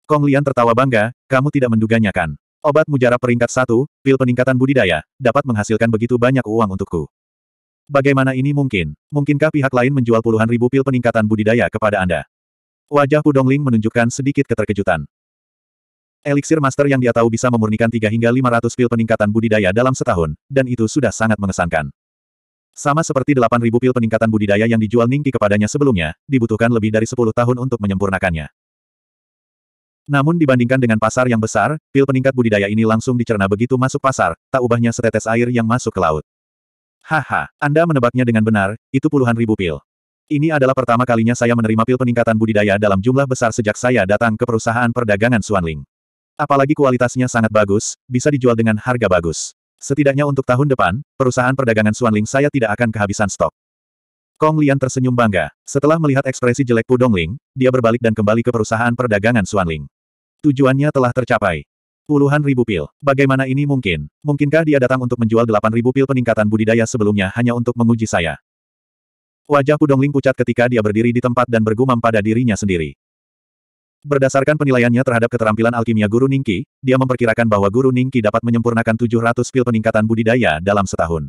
Kong Lian tertawa bangga, kamu tidak menduganya kan? Obat mujarab peringkat satu, pil peningkatan budidaya, dapat menghasilkan begitu banyak uang untukku. Bagaimana ini mungkin? Mungkinkah pihak lain menjual puluhan ribu pil peningkatan budidaya kepada Anda? Wajah Pudong Ling menunjukkan sedikit keterkejutan. Eliksir master yang dia tahu bisa memurnikan 3 hingga 500 pil peningkatan budidaya dalam setahun, dan itu sudah sangat mengesankan. Sama seperti 8.000 pil peningkatan budidaya yang dijual Ningki kepadanya sebelumnya, dibutuhkan lebih dari 10 tahun untuk menyempurnakannya. Namun dibandingkan dengan pasar yang besar, pil peningkat budidaya ini langsung dicerna begitu masuk pasar, tak ubahnya setetes air yang masuk ke laut. Haha, Anda menebaknya dengan benar, itu puluhan ribu pil. Ini adalah pertama kalinya saya menerima pil peningkatan budidaya dalam jumlah besar sejak saya datang ke perusahaan perdagangan Suanling. Apalagi kualitasnya sangat bagus, bisa dijual dengan harga bagus. Setidaknya untuk tahun depan, perusahaan perdagangan Suanling saya tidak akan kehabisan stok. Kong Lian tersenyum bangga. Setelah melihat ekspresi jelek Pudongling, dia berbalik dan kembali ke perusahaan perdagangan Suanling. Tujuannya telah tercapai. Puluhan ribu pil. Bagaimana ini mungkin? Mungkinkah dia datang untuk menjual delapan ribu pil peningkatan budidaya sebelumnya hanya untuk menguji saya? Wajah Ling pucat ketika dia berdiri di tempat dan bergumam pada dirinya sendiri. Berdasarkan penilaiannya terhadap keterampilan alkimia Guru Ningki, dia memperkirakan bahwa Guru Ningki dapat menyempurnakan 700 pil peningkatan budidaya dalam setahun.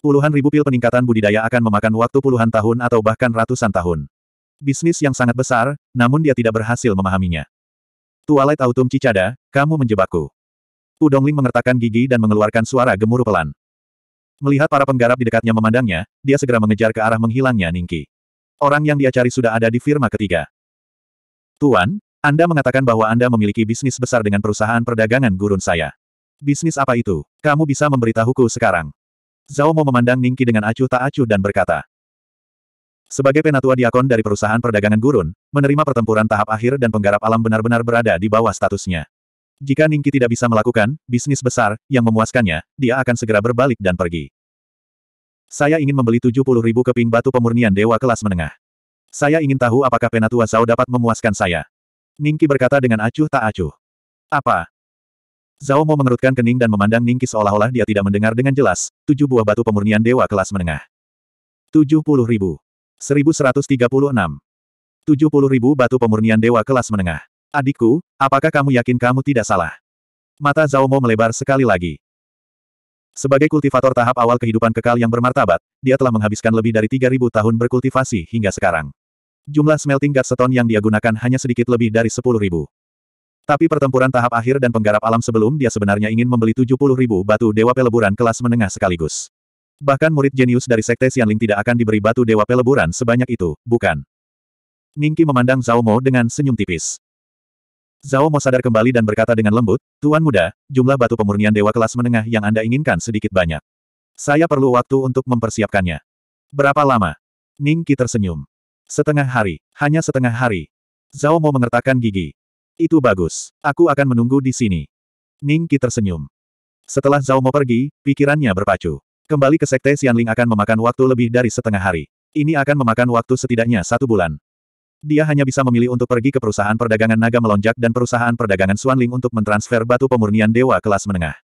Puluhan ribu pil peningkatan budidaya akan memakan waktu puluhan tahun atau bahkan ratusan tahun. Bisnis yang sangat besar, namun dia tidak berhasil memahaminya. Tualet Autumn Cicada, kamu menjebakku. Udongling Dongling mengertakkan gigi dan mengeluarkan suara gemuruh pelan. Melihat para penggarap di dekatnya memandangnya, dia segera mengejar ke arah menghilangnya Ningki. Orang yang dia cari sudah ada di firma ketiga. Tuan, Anda mengatakan bahwa Anda memiliki bisnis besar dengan perusahaan perdagangan gurun saya. Bisnis apa itu? Kamu bisa memberitahuku sekarang. Zhao Mo memandang Ningki dengan acuh tak acuh dan berkata. Sebagai penatua diakon dari perusahaan perdagangan gurun, menerima pertempuran tahap akhir dan penggarap alam benar-benar berada di bawah statusnya. Jika Ningki tidak bisa melakukan bisnis besar yang memuaskannya, dia akan segera berbalik dan pergi. Saya ingin membeli 70 ribu keping batu pemurnian dewa kelas menengah. Saya ingin tahu apakah Penatua Zhao dapat memuaskan saya. Ningki berkata dengan acuh tak acuh. Apa? Zhao mau mengerutkan kening dan memandang Ningki seolah-olah dia tidak mendengar dengan jelas, tujuh buah batu pemurnian dewa kelas menengah. Tujuh puluh ribu. 1136. 70.000 batu pemurnian dewa kelas menengah. Adikku, apakah kamu yakin kamu tidak salah? Mata Mo melebar sekali lagi. Sebagai kultivator tahap awal kehidupan kekal yang bermartabat, dia telah menghabiskan lebih dari 3.000 tahun berkultivasi hingga sekarang. Jumlah smelting gas seton yang dia gunakan hanya sedikit lebih dari 10.000. Tapi pertempuran tahap akhir dan penggarap alam sebelum dia sebenarnya ingin membeli 70.000 batu dewa peleburan kelas menengah sekaligus. Bahkan murid jenius dari Sekte Xianling tidak akan diberi batu dewa peleburan sebanyak itu, bukan? Ningki memandang Zhao Mo dengan senyum tipis. Zhao Mo sadar kembali dan berkata dengan lembut, Tuan Muda, jumlah batu pemurnian dewa kelas menengah yang Anda inginkan sedikit banyak. Saya perlu waktu untuk mempersiapkannya. Berapa lama? Ningki tersenyum. Setengah hari, hanya setengah hari. Zhao Mo mengertakkan gigi. Itu bagus. Aku akan menunggu di sini. Ningki tersenyum. Setelah Zhao Mo pergi, pikirannya berpacu. Kembali ke Sekte Xianling akan memakan waktu lebih dari setengah hari. Ini akan memakan waktu setidaknya satu bulan. Dia hanya bisa memilih untuk pergi ke perusahaan perdagangan naga melonjak dan perusahaan perdagangan Xuanling untuk mentransfer batu pemurnian dewa kelas menengah.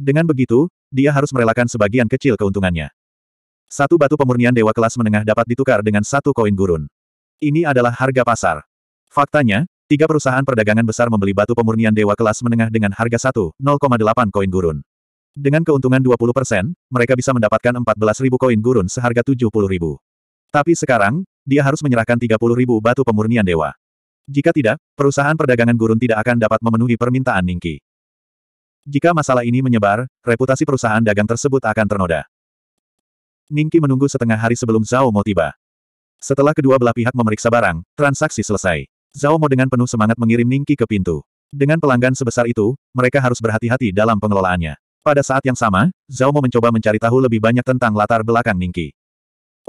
Dengan begitu, dia harus merelakan sebagian kecil keuntungannya. Satu batu pemurnian dewa kelas menengah dapat ditukar dengan satu koin gurun. Ini adalah harga pasar. Faktanya, tiga perusahaan perdagangan besar membeli batu pemurnian dewa kelas menengah dengan harga 1,08 koin gurun. Dengan keuntungan 20%, mereka bisa mendapatkan ribu koin gurun seharga ribu. Tapi sekarang, dia harus menyerahkan ribu batu pemurnian dewa. Jika tidak, perusahaan perdagangan gurun tidak akan dapat memenuhi permintaan Ningki. Jika masalah ini menyebar, reputasi perusahaan dagang tersebut akan ternoda. Ningki menunggu setengah hari sebelum Zhao Mo tiba. Setelah kedua belah pihak memeriksa barang, transaksi selesai. Zhao Mo dengan penuh semangat mengirim Ningki ke pintu. Dengan pelanggan sebesar itu, mereka harus berhati-hati dalam pengelolaannya. Pada saat yang sama, Zhao Mo mencoba mencari tahu lebih banyak tentang latar belakang Ningki.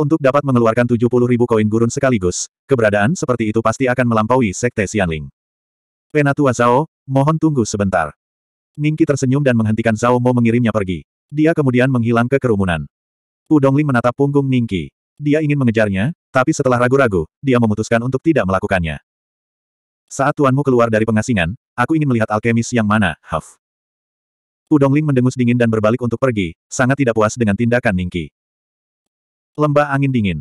Untuk dapat mengeluarkan 70 ribu koin gurun sekaligus, keberadaan seperti itu pasti akan melampaui Sekte Xianling. Penatua Zhao, mohon tunggu sebentar. Ningki tersenyum dan menghentikan Zhao Mo mengirimnya pergi. Dia kemudian menghilang ke kerumunan. Udongling menatap punggung Ningki. Dia ingin mengejarnya, tapi setelah ragu-ragu, dia memutuskan untuk tidak melakukannya. Saat tuanmu keluar dari pengasingan, aku ingin melihat alkemis yang mana, Huff. Udongling mendengus dingin dan berbalik untuk pergi, sangat tidak puas dengan tindakan Ningki. Lembah angin dingin.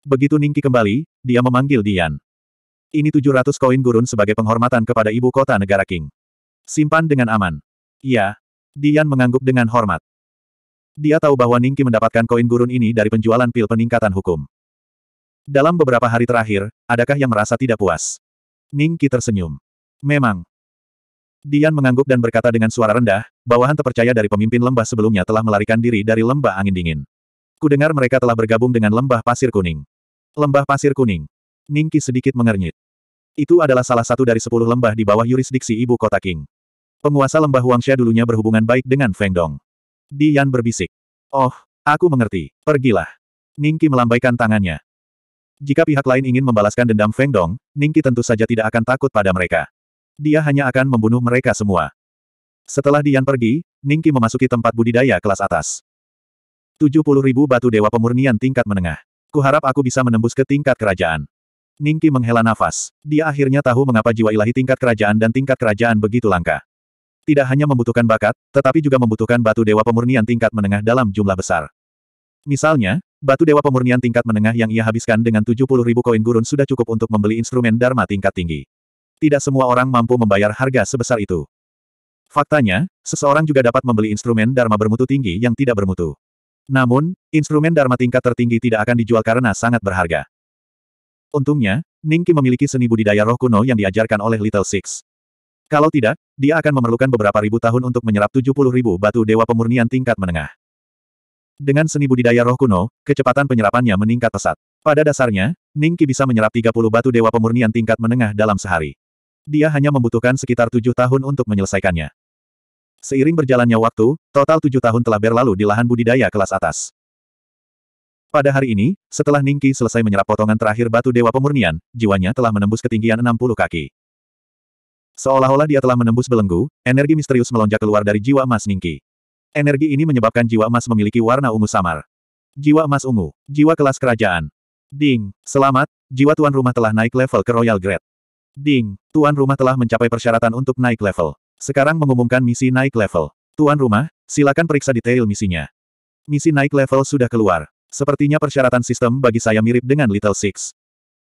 Begitu Ningki kembali, dia memanggil Dian. Ini 700 koin gurun sebagai penghormatan kepada ibu kota negara King. Simpan dengan aman. Iya. Dian mengangguk dengan hormat. Dia tahu bahwa Ningki mendapatkan koin gurun ini dari penjualan pil peningkatan hukum. Dalam beberapa hari terakhir, adakah yang merasa tidak puas? Ningki tersenyum. Memang, Dian mengangguk dan berkata dengan suara rendah, bawahan terpercaya dari pemimpin lembah sebelumnya telah melarikan diri dari lembah angin dingin. Kudengar mereka telah bergabung dengan lembah pasir kuning. Lembah pasir kuning. Ningki sedikit mengernyit. Itu adalah salah satu dari sepuluh lembah di bawah yurisdiksi ibu kota King. Penguasa lembah Huangsha dulunya berhubungan baik dengan Feng Dong. Dian berbisik. Oh, aku mengerti. Pergilah. Ningki melambaikan tangannya. Jika pihak lain ingin membalaskan dendam Feng Dong, Ningki tentu saja tidak akan takut pada mereka. Dia hanya akan membunuh mereka semua. Setelah Dian pergi, Ningki memasuki tempat budidaya kelas atas. 70 ribu batu dewa pemurnian tingkat menengah. Kuharap aku bisa menembus ke tingkat kerajaan. Ningki menghela nafas. Dia akhirnya tahu mengapa jiwa ilahi tingkat kerajaan dan tingkat kerajaan begitu langka. Tidak hanya membutuhkan bakat, tetapi juga membutuhkan batu dewa pemurnian tingkat menengah dalam jumlah besar. Misalnya, batu dewa pemurnian tingkat menengah yang ia habiskan dengan 70 ribu koin gurun sudah cukup untuk membeli instrumen Dharma tingkat tinggi. Tidak semua orang mampu membayar harga sebesar itu. Faktanya, seseorang juga dapat membeli instrumen Dharma bermutu tinggi yang tidak bermutu. Namun, instrumen Dharma tingkat tertinggi tidak akan dijual karena sangat berharga. Untungnya, Ningki memiliki seni budidaya roh kuno yang diajarkan oleh Little Six. Kalau tidak, dia akan memerlukan beberapa ribu tahun untuk menyerap 70 ribu batu dewa pemurnian tingkat menengah. Dengan seni budidaya roh kuno, kecepatan penyerapannya meningkat pesat. Pada dasarnya, Ningki bisa menyerap 30 batu dewa pemurnian tingkat menengah dalam sehari. Dia hanya membutuhkan sekitar tujuh tahun untuk menyelesaikannya. Seiring berjalannya waktu, total tujuh tahun telah berlalu di lahan budidaya kelas atas. Pada hari ini, setelah Ningki selesai menyerap potongan terakhir batu dewa pemurnian, jiwanya telah menembus ketinggian 60 kaki. Seolah-olah dia telah menembus belenggu, energi misterius melonjak keluar dari jiwa emas Ningki. Energi ini menyebabkan jiwa emas memiliki warna ungu samar. Jiwa emas ungu, jiwa kelas kerajaan. Ding, selamat, jiwa tuan rumah telah naik level ke Royal Grade. Ding, tuan rumah telah mencapai persyaratan untuk naik level. Sekarang mengumumkan misi naik level. Tuan rumah, silakan periksa detail misinya. Misi naik level sudah keluar. Sepertinya persyaratan sistem bagi saya mirip dengan Little Six.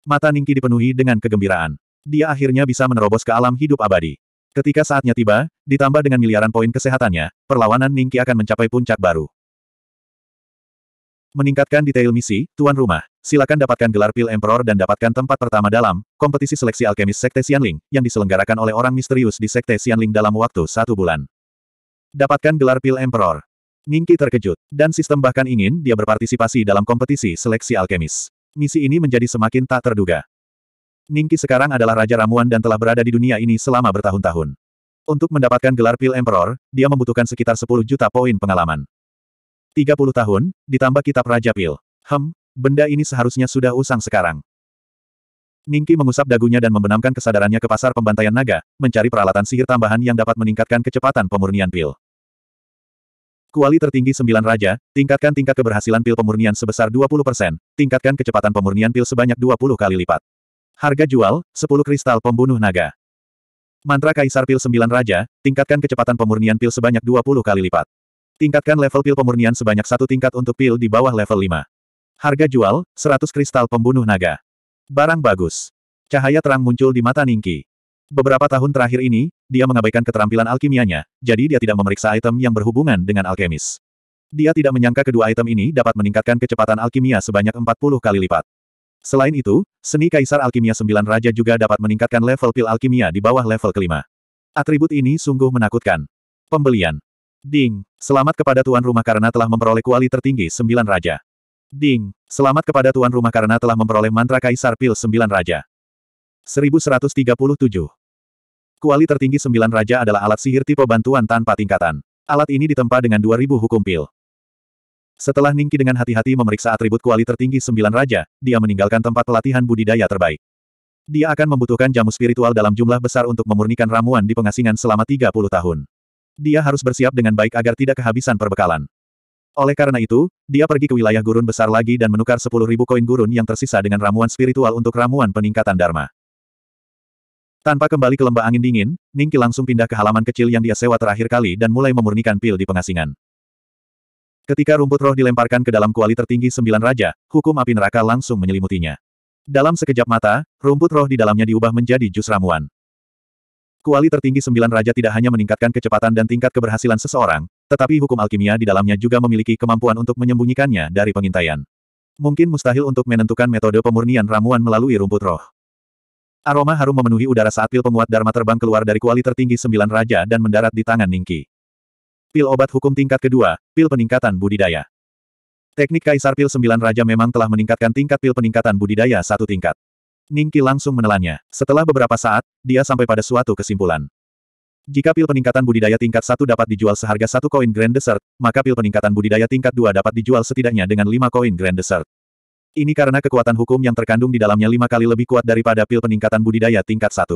Mata Ningki dipenuhi dengan kegembiraan. Dia akhirnya bisa menerobos ke alam hidup abadi. Ketika saatnya tiba, ditambah dengan miliaran poin kesehatannya, perlawanan Ningki akan mencapai puncak baru. Meningkatkan detail misi, tuan rumah. Silakan dapatkan gelar Pil Emperor dan dapatkan tempat pertama dalam kompetisi seleksi alkemis Sekte Xianling yang diselenggarakan oleh orang misterius di Sekte Xianling dalam waktu satu bulan. Dapatkan gelar Pil Emperor. Ningki terkejut, dan sistem bahkan ingin dia berpartisipasi dalam kompetisi seleksi alkemis. Misi ini menjadi semakin tak terduga. Ningki sekarang adalah Raja Ramuan dan telah berada di dunia ini selama bertahun-tahun. Untuk mendapatkan gelar Pil Emperor, dia membutuhkan sekitar 10 juta poin pengalaman. 30 tahun, ditambah kitab Raja Pil. Hem, benda ini seharusnya sudah usang sekarang. Ningki mengusap dagunya dan membenamkan kesadarannya ke pasar pembantaian naga, mencari peralatan sihir tambahan yang dapat meningkatkan kecepatan pemurnian pil. Kuali tertinggi 9 Raja, tingkatkan tingkat keberhasilan pil pemurnian sebesar 20%, tingkatkan kecepatan pemurnian pil sebanyak 20 kali lipat. Harga jual, 10 kristal pembunuh naga. Mantra Kaisar Pil 9 Raja, tingkatkan kecepatan pemurnian pil sebanyak 20 kali lipat. Tingkatkan level pil pemurnian sebanyak satu tingkat untuk pil di bawah level 5. Harga jual, 100 kristal pembunuh naga. Barang bagus. Cahaya terang muncul di mata Ningki. Beberapa tahun terakhir ini, dia mengabaikan keterampilan alkimianya, jadi dia tidak memeriksa item yang berhubungan dengan alkemis. Dia tidak menyangka kedua item ini dapat meningkatkan kecepatan alkimia sebanyak 40 kali lipat. Selain itu, seni Kaisar Alkimia Sembilan Raja juga dapat meningkatkan level pil alkimia di bawah level kelima. Atribut ini sungguh menakutkan. Pembelian. Ding, selamat kepada tuan rumah karena telah memperoleh kuali tertinggi sembilan raja. Ding, selamat kepada tuan rumah karena telah memperoleh mantra kaisar pil sembilan raja. 1137. Kuali tertinggi sembilan raja adalah alat sihir tipe bantuan tanpa tingkatan. Alat ini ditempa dengan 2000 hukum pil. Setelah Ningki dengan hati-hati memeriksa atribut kuali tertinggi sembilan raja, dia meninggalkan tempat pelatihan budidaya terbaik. Dia akan membutuhkan jamu spiritual dalam jumlah besar untuk memurnikan ramuan di pengasingan selama 30 tahun dia harus bersiap dengan baik agar tidak kehabisan perbekalan. Oleh karena itu, dia pergi ke wilayah gurun besar lagi dan menukar 10.000 koin gurun yang tersisa dengan ramuan spiritual untuk ramuan peningkatan Dharma. Tanpa kembali ke lembah angin dingin, Ningki langsung pindah ke halaman kecil yang dia sewa terakhir kali dan mulai memurnikan pil di pengasingan. Ketika rumput roh dilemparkan ke dalam kuali tertinggi sembilan raja, hukum api neraka langsung menyelimutinya. Dalam sekejap mata, rumput roh di dalamnya diubah menjadi jus ramuan. Kuali tertinggi sembilan raja tidak hanya meningkatkan kecepatan dan tingkat keberhasilan seseorang, tetapi hukum alkimia di dalamnya juga memiliki kemampuan untuk menyembunyikannya dari pengintaian. Mungkin mustahil untuk menentukan metode pemurnian ramuan melalui rumput roh. Aroma harum memenuhi udara saat pil penguat Dharma terbang keluar dari kuali tertinggi sembilan raja dan mendarat di tangan Ningki. Pil obat hukum tingkat kedua, pil peningkatan budidaya. Teknik Kaisar Pil Sembilan Raja memang telah meningkatkan tingkat pil peningkatan budidaya satu tingkat. Ningki langsung menelannya. Setelah beberapa saat, dia sampai pada suatu kesimpulan. Jika pil peningkatan budidaya tingkat 1 dapat dijual seharga satu koin Grand Desert, maka pil peningkatan budidaya tingkat 2 dapat dijual setidaknya dengan lima koin Grand Desert. Ini karena kekuatan hukum yang terkandung di dalamnya lima kali lebih kuat daripada pil peningkatan budidaya tingkat 1.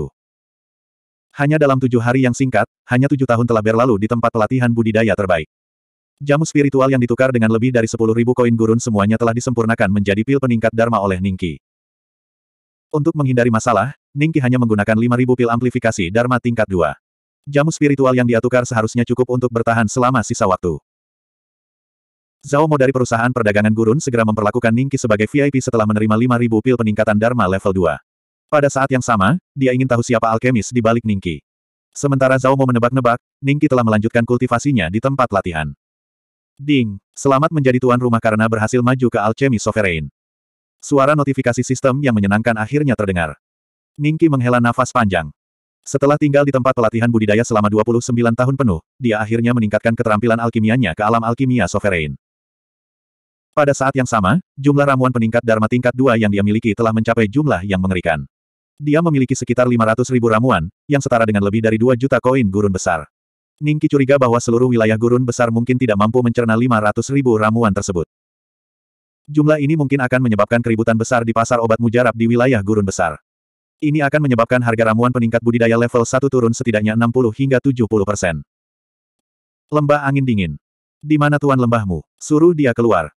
Hanya dalam tujuh hari yang singkat, hanya tujuh tahun telah berlalu di tempat pelatihan budidaya terbaik. Jamu spiritual yang ditukar dengan lebih dari sepuluh ribu koin gurun semuanya telah disempurnakan menjadi pil peningkat Dharma oleh Ningki. Untuk menghindari masalah, Ningki hanya menggunakan 5.000 pil amplifikasi Dharma tingkat 2. Jamu spiritual yang dia tukar seharusnya cukup untuk bertahan selama sisa waktu. Zhao Mo dari perusahaan perdagangan gurun segera memperlakukan Ningki sebagai VIP setelah menerima 5.000 pil peningkatan Dharma level 2. Pada saat yang sama, dia ingin tahu siapa alkemis di balik Ningki. Sementara Zhao Mo menebak-nebak, Ningki telah melanjutkan kultivasinya di tempat latihan. Ding, selamat menjadi tuan rumah karena berhasil maju ke Alchemy Sovereign. Suara notifikasi sistem yang menyenangkan akhirnya terdengar. Ningki menghela nafas panjang. Setelah tinggal di tempat pelatihan budidaya selama 29 tahun penuh, dia akhirnya meningkatkan keterampilan alkimianya ke alam alkimia sovereign. Pada saat yang sama, jumlah ramuan peningkat Dharma tingkat 2 yang dia miliki telah mencapai jumlah yang mengerikan. Dia memiliki sekitar 500 ribu ramuan, yang setara dengan lebih dari 2 juta koin gurun besar. Ningki curiga bahwa seluruh wilayah gurun besar mungkin tidak mampu mencerna 500 ribu ramuan tersebut. Jumlah ini mungkin akan menyebabkan keributan besar di pasar obat mujarab di wilayah gurun besar. Ini akan menyebabkan harga ramuan peningkat budidaya level 1 turun setidaknya 60 hingga 70 persen. Lembah angin dingin. Di mana tuan lembahmu? Suruh dia keluar.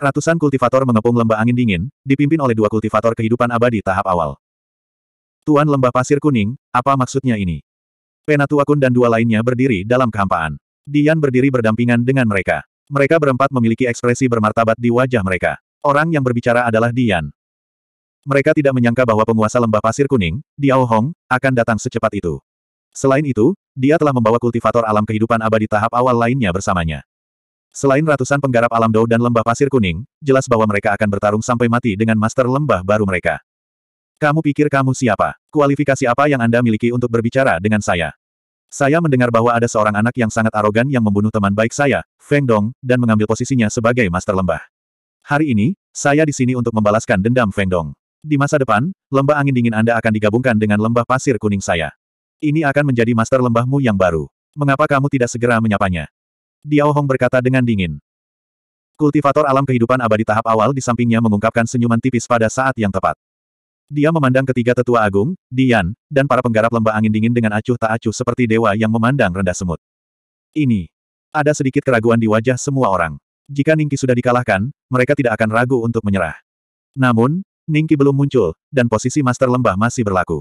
Ratusan kultivator mengepung lembah angin dingin, dipimpin oleh dua kultivator kehidupan abadi tahap awal. Tuan lembah pasir kuning, apa maksudnya ini? Penatua Kun dan dua lainnya berdiri dalam kehampaan. Dian berdiri berdampingan dengan mereka. Mereka berempat memiliki ekspresi bermartabat di wajah mereka. Orang yang berbicara adalah Dian. Mereka tidak menyangka bahwa penguasa lembah pasir kuning, Diao Hong, akan datang secepat itu. Selain itu, dia telah membawa kultivator alam kehidupan abadi tahap awal lainnya bersamanya. Selain ratusan penggarap alam Dou dan lembah pasir kuning, jelas bahwa mereka akan bertarung sampai mati dengan master lembah baru mereka. Kamu pikir kamu siapa? Kualifikasi apa yang Anda miliki untuk berbicara dengan saya? Saya mendengar bahwa ada seorang anak yang sangat arogan yang membunuh teman baik saya, Feng Dong, dan mengambil posisinya sebagai master lembah. Hari ini, saya di sini untuk membalaskan dendam Feng Dong. Di masa depan, lembah angin dingin Anda akan digabungkan dengan lembah pasir kuning saya. Ini akan menjadi master lembahmu yang baru. Mengapa kamu tidak segera menyapanya? Diao Hong berkata dengan dingin. Kultivator alam kehidupan abadi tahap awal di sampingnya mengungkapkan senyuman tipis pada saat yang tepat. Dia memandang ketiga tetua agung, Dian, dan para penggarap lembah angin dingin dengan acuh tak acuh seperti dewa yang memandang rendah semut. Ini. Ada sedikit keraguan di wajah semua orang. Jika Ningki sudah dikalahkan, mereka tidak akan ragu untuk menyerah. Namun, Ningki belum muncul, dan posisi Master Lembah masih berlaku.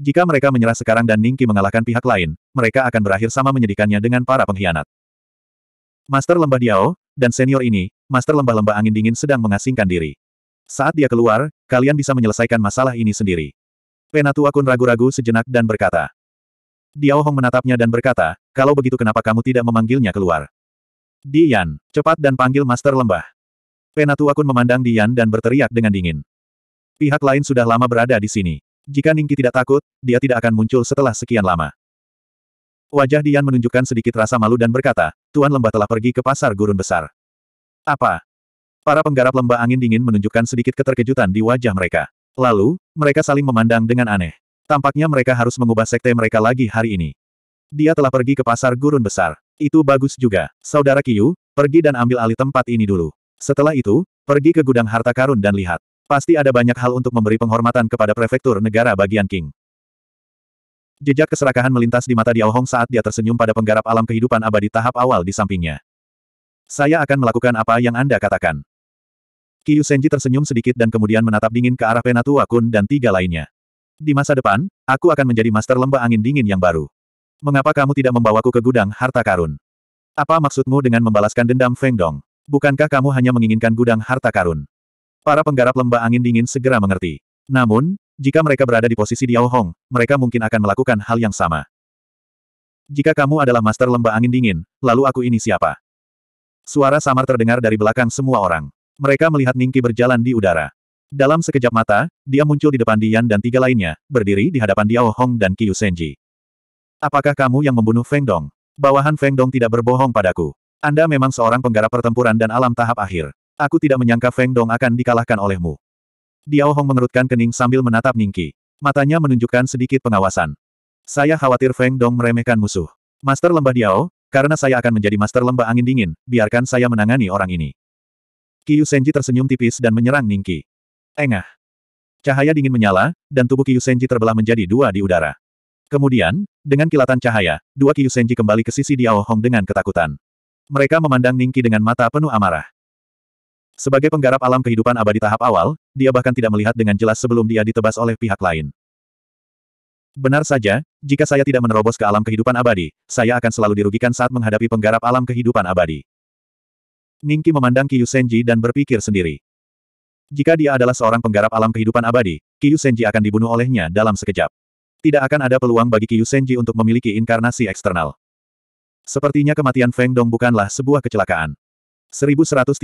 Jika mereka menyerah sekarang dan Ningki mengalahkan pihak lain, mereka akan berakhir sama menyedihkannya dengan para pengkhianat. Master Lembah Diao, dan senior ini, Master Lembah-Lembah Angin Dingin sedang mengasingkan diri. Saat dia keluar, Kalian bisa menyelesaikan masalah ini sendiri. Penatua Kun ragu-ragu sejenak dan berkata. Diao Hong menatapnya dan berkata, kalau begitu kenapa kamu tidak memanggilnya keluar? Dian, cepat dan panggil Master Lembah. Penatua Kun memandang Dian dan berteriak dengan dingin. Pihak lain sudah lama berada di sini. Jika Ningki tidak takut, dia tidak akan muncul setelah sekian lama. Wajah Dian menunjukkan sedikit rasa malu dan berkata, Tuan Lembah telah pergi ke pasar gurun besar. Apa? Para penggarap lembah angin dingin menunjukkan sedikit keterkejutan di wajah mereka. Lalu, mereka saling memandang dengan aneh. Tampaknya mereka harus mengubah sekte mereka lagi hari ini. Dia telah pergi ke pasar gurun besar. Itu bagus juga. Saudara Kiyu, pergi dan ambil alih tempat ini dulu. Setelah itu, pergi ke gudang harta karun dan lihat. Pasti ada banyak hal untuk memberi penghormatan kepada prefektur negara bagian King. Jejak keserakahan melintas di mata Diao Hong saat dia tersenyum pada penggarap alam kehidupan abadi tahap awal di sampingnya. Saya akan melakukan apa yang Anda katakan. Kiyu Senji tersenyum sedikit dan kemudian menatap dingin ke arah Penatu Akun dan tiga lainnya. Di masa depan, aku akan menjadi master lembah angin dingin yang baru. Mengapa kamu tidak membawaku ke gudang harta karun? Apa maksudmu dengan membalaskan dendam Feng Dong? Bukankah kamu hanya menginginkan gudang harta karun? Para penggarap lembah angin dingin segera mengerti. Namun, jika mereka berada di posisi Diao Hong, mereka mungkin akan melakukan hal yang sama. Jika kamu adalah master lembah angin dingin, lalu aku ini siapa? Suara samar terdengar dari belakang semua orang. Mereka melihat Ningki berjalan di udara. Dalam sekejap mata, dia muncul di depan Dian dan tiga lainnya, berdiri di hadapan Diao Hong dan Qiu Senji. Apakah kamu yang membunuh Feng Dong? Bawahan Feng Dong tidak berbohong padaku. Anda memang seorang penggarap pertempuran dan alam tahap akhir. Aku tidak menyangka Feng Dong akan dikalahkan olehmu. Diao Hong mengerutkan kening sambil menatap Ningki. Matanya menunjukkan sedikit pengawasan. Saya khawatir Feng Dong meremehkan musuh. Master Lembah Diao, karena saya akan menjadi Master Lembah Angin Dingin, biarkan saya menangani orang ini. Kiyu Senji tersenyum tipis dan menyerang Ningki. Engah. Cahaya dingin menyala, dan tubuh Kiyu Senji terbelah menjadi dua di udara. Kemudian, dengan kilatan cahaya, dua Kiyu Senji kembali ke sisi Diao Hong dengan ketakutan. Mereka memandang Ningki dengan mata penuh amarah. Sebagai penggarap alam kehidupan abadi tahap awal, dia bahkan tidak melihat dengan jelas sebelum dia ditebas oleh pihak lain. Benar saja, jika saya tidak menerobos ke alam kehidupan abadi, saya akan selalu dirugikan saat menghadapi penggarap alam kehidupan abadi. Ningki memandang Kiyu Senji dan berpikir sendiri. Jika dia adalah seorang penggarap alam kehidupan abadi, Kiyu Senji akan dibunuh olehnya dalam sekejap. Tidak akan ada peluang bagi Kiyu Senji untuk memiliki inkarnasi eksternal. Sepertinya kematian Feng Dong bukanlah sebuah kecelakaan. 1138.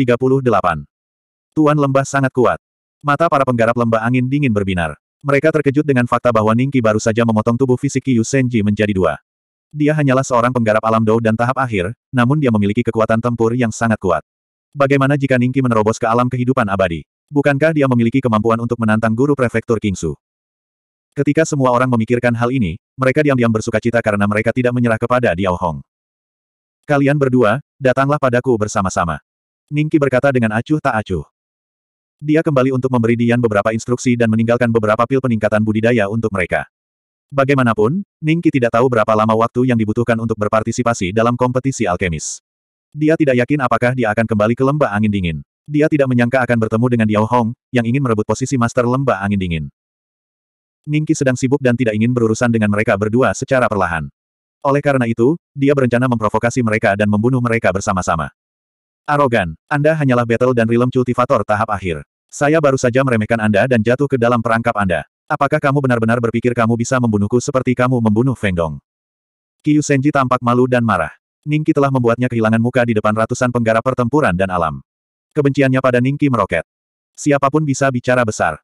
Tuan lembah sangat kuat. Mata para penggarap lembah angin dingin berbinar. Mereka terkejut dengan fakta bahwa Ningki baru saja memotong tubuh fisik Kiyu Senji menjadi dua. Dia hanyalah seorang penggarap alam dou dan tahap akhir, namun dia memiliki kekuatan tempur yang sangat kuat. Bagaimana jika Ningki menerobos ke alam kehidupan abadi? Bukankah dia memiliki kemampuan untuk menantang guru prefektur Kingsu? Ketika semua orang memikirkan hal ini, mereka diam-diam cita karena mereka tidak menyerah kepada Diao Hong. Kalian berdua, datanglah padaku bersama-sama. Ningki berkata dengan acuh tak acuh. Dia kembali untuk memberi Dian beberapa instruksi dan meninggalkan beberapa pil peningkatan budidaya untuk mereka. Bagaimanapun, Ningki tidak tahu berapa lama waktu yang dibutuhkan untuk berpartisipasi dalam kompetisi alkemis. Dia tidak yakin apakah dia akan kembali ke lembah angin dingin. Dia tidak menyangka akan bertemu dengan Yao Hong, yang ingin merebut posisi master lembah angin dingin. Ningki sedang sibuk dan tidak ingin berurusan dengan mereka berdua secara perlahan. Oleh karena itu, dia berencana memprovokasi mereka dan membunuh mereka bersama-sama. Arogan, Anda hanyalah battle dan realm cultivator tahap akhir. Saya baru saja meremehkan Anda dan jatuh ke dalam perangkap Anda. Apakah kamu benar-benar berpikir kamu bisa membunuhku seperti kamu membunuh Feng Dong? Kiyu Senji tampak malu dan marah. Ningki telah membuatnya kehilangan muka di depan ratusan penggara pertempuran dan alam. Kebenciannya pada Ningki meroket. Siapapun bisa bicara besar.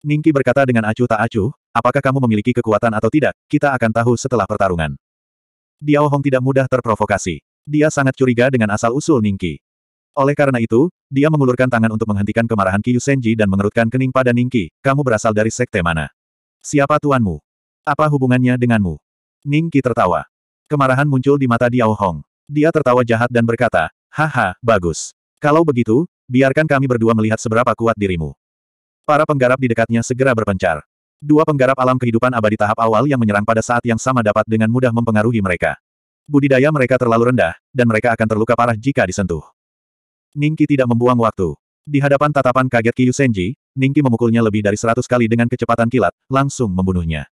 Ningki berkata dengan acuh tak acuh, apakah kamu memiliki kekuatan atau tidak, kita akan tahu setelah pertarungan. Diao Hong tidak mudah terprovokasi. Dia sangat curiga dengan asal-usul Ningki. Oleh karena itu, dia mengulurkan tangan untuk menghentikan kemarahan Kiyu Senji dan mengerutkan kening pada Ningki, kamu berasal dari sekte mana? Siapa tuanmu? Apa hubungannya denganmu? Ningki tertawa. Kemarahan muncul di mata Diao Hong. Dia tertawa jahat dan berkata, haha, bagus. Kalau begitu, biarkan kami berdua melihat seberapa kuat dirimu. Para penggarap di dekatnya segera berpencar. Dua penggarap alam kehidupan abadi tahap awal yang menyerang pada saat yang sama dapat dengan mudah mempengaruhi mereka. Budidaya mereka terlalu rendah, dan mereka akan terluka parah jika disentuh. Ningki tidak membuang waktu. Di hadapan tatapan kaget Kiyu Senji, Ningki memukulnya lebih dari seratus kali dengan kecepatan kilat, langsung membunuhnya.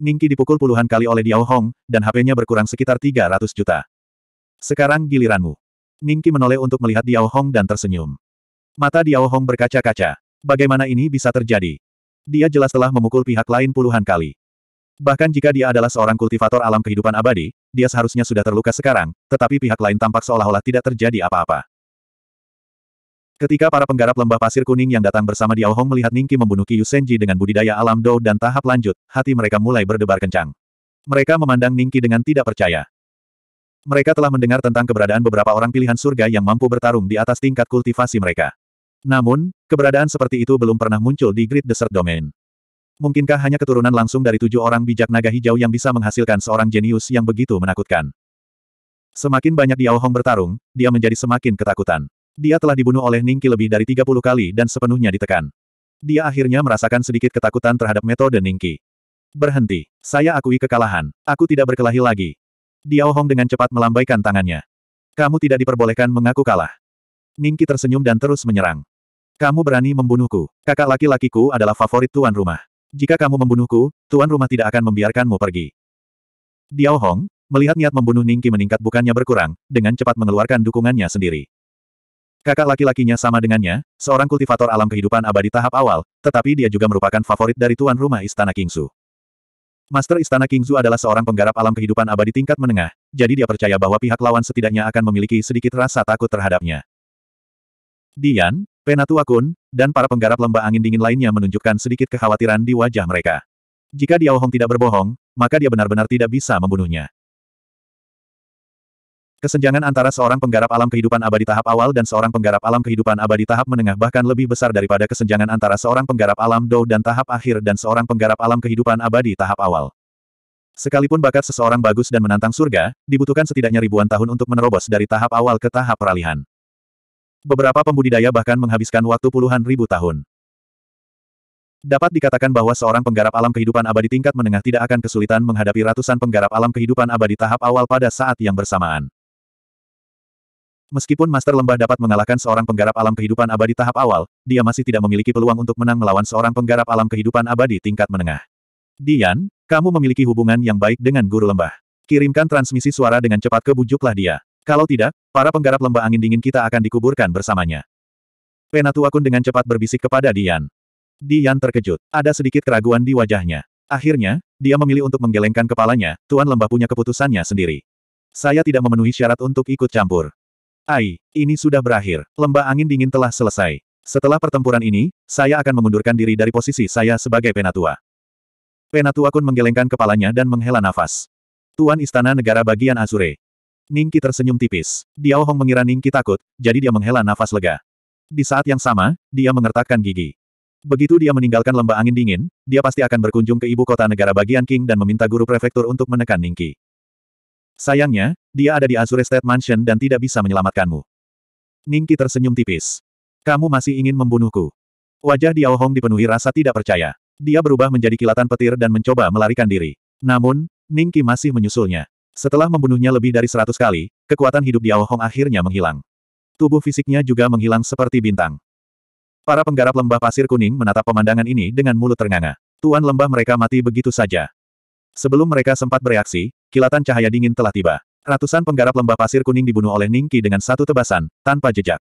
Ningki dipukul puluhan kali oleh Diao Hong, dan HP-nya berkurang sekitar 300 juta. Sekarang giliranmu. Ningki menoleh untuk melihat Diao Hong dan tersenyum. Mata Diao Hong berkaca-kaca. Bagaimana ini bisa terjadi? Dia jelas telah memukul pihak lain puluhan kali. Bahkan jika dia adalah seorang kultivator alam kehidupan abadi, dia seharusnya sudah terluka sekarang, tetapi pihak lain tampak seolah-olah tidak terjadi apa-apa. Ketika para penggarap lembah pasir kuning yang datang bersama Diao Hong melihat Ningki membunuh Qiyu Senji dengan budidaya alam Dou dan tahap lanjut, hati mereka mulai berdebar kencang. Mereka memandang Ningki dengan tidak percaya. Mereka telah mendengar tentang keberadaan beberapa orang pilihan surga yang mampu bertarung di atas tingkat kultivasi mereka. Namun, keberadaan seperti itu belum pernah muncul di Great Desert Domain. Mungkinkah hanya keturunan langsung dari tujuh orang bijak naga hijau yang bisa menghasilkan seorang jenius yang begitu menakutkan? Semakin banyak Diao Hong bertarung, dia menjadi semakin ketakutan. Dia telah dibunuh oleh Ningki lebih dari 30 kali dan sepenuhnya ditekan. Dia akhirnya merasakan sedikit ketakutan terhadap metode Ningki. Berhenti. Saya akui kekalahan. Aku tidak berkelahi lagi. Diao Hong dengan cepat melambaikan tangannya. Kamu tidak diperbolehkan mengaku kalah. Ningki tersenyum dan terus menyerang. Kamu berani membunuhku. Kakak laki-lakiku adalah favorit tuan rumah. Jika kamu membunuhku, tuan rumah tidak akan membiarkanmu pergi. Diao Hong, melihat niat membunuh Ningki meningkat bukannya berkurang, dengan cepat mengeluarkan dukungannya sendiri. Kakak laki-lakinya sama dengannya, seorang kultivator alam kehidupan abadi tahap awal, tetapi dia juga merupakan favorit dari tuan rumah Istana Kingsu. Master Istana Kingsu adalah seorang penggarap alam kehidupan abadi tingkat menengah, jadi dia percaya bahwa pihak lawan setidaknya akan memiliki sedikit rasa takut terhadapnya. Dian, Penatua Kun, dan para penggarap lembah angin dingin lainnya menunjukkan sedikit kekhawatiran di wajah mereka. Jika Diao Hong tidak berbohong, maka dia benar-benar tidak bisa membunuhnya. Kesenjangan antara seorang penggarap alam kehidupan abadi tahap awal dan seorang penggarap alam kehidupan abadi tahap menengah bahkan lebih besar daripada kesenjangan antara seorang penggarap alam dou dan tahap akhir dan seorang penggarap alam kehidupan abadi tahap awal. Sekalipun bakat seseorang bagus dan menantang surga, dibutuhkan setidaknya ribuan tahun untuk menerobos dari tahap awal ke tahap peralihan. Beberapa pembudidaya bahkan menghabiskan waktu puluhan ribu tahun. Dapat dikatakan bahwa seorang penggarap alam kehidupan abadi tingkat menengah tidak akan kesulitan menghadapi ratusan penggarap alam kehidupan abadi tahap awal pada saat yang bersamaan. Meskipun Master Lembah dapat mengalahkan seorang penggarap alam kehidupan abadi tahap awal, dia masih tidak memiliki peluang untuk menang melawan seorang penggarap alam kehidupan abadi tingkat menengah. Dian, kamu memiliki hubungan yang baik dengan Guru Lembah. Kirimkan transmisi suara dengan cepat ke bujuklah dia. Kalau tidak, para penggarap lembah angin dingin kita akan dikuburkan bersamanya. Penatua Kun dengan cepat berbisik kepada Dian. Dian terkejut. Ada sedikit keraguan di wajahnya. Akhirnya, dia memilih untuk menggelengkan kepalanya, Tuan Lembah punya keputusannya sendiri. Saya tidak memenuhi syarat untuk ikut campur. Ai, ini sudah berakhir. Lembah angin dingin telah selesai. Setelah pertempuran ini, saya akan mengundurkan diri dari posisi saya sebagai penatua. Penatua Kun menggelengkan kepalanya dan menghela nafas. Tuan Istana Negara bagian Azure. Ningki tersenyum tipis. Diao Hong mengira Ningki takut, jadi dia menghela nafas lega. Di saat yang sama, dia mengertakkan gigi. Begitu dia meninggalkan lembah angin dingin, dia pasti akan berkunjung ke ibu kota negara bagian King dan meminta guru prefektur untuk menekan Ningki. Sayangnya, dia ada di Azure State Mansion dan tidak bisa menyelamatkanmu. Ningki tersenyum tipis. Kamu masih ingin membunuhku. Wajah Diao Hong dipenuhi rasa tidak percaya. Dia berubah menjadi kilatan petir dan mencoba melarikan diri. Namun, Ningki masih menyusulnya. Setelah membunuhnya lebih dari seratus kali, kekuatan hidup Diao Hong akhirnya menghilang. Tubuh fisiknya juga menghilang seperti bintang. Para penggarap lembah pasir kuning menatap pemandangan ini dengan mulut ternganga. Tuan lembah mereka mati begitu saja. Sebelum mereka sempat bereaksi, kilatan cahaya dingin telah tiba. Ratusan penggarap lembah pasir kuning dibunuh oleh Ningki dengan satu tebasan, tanpa jejak.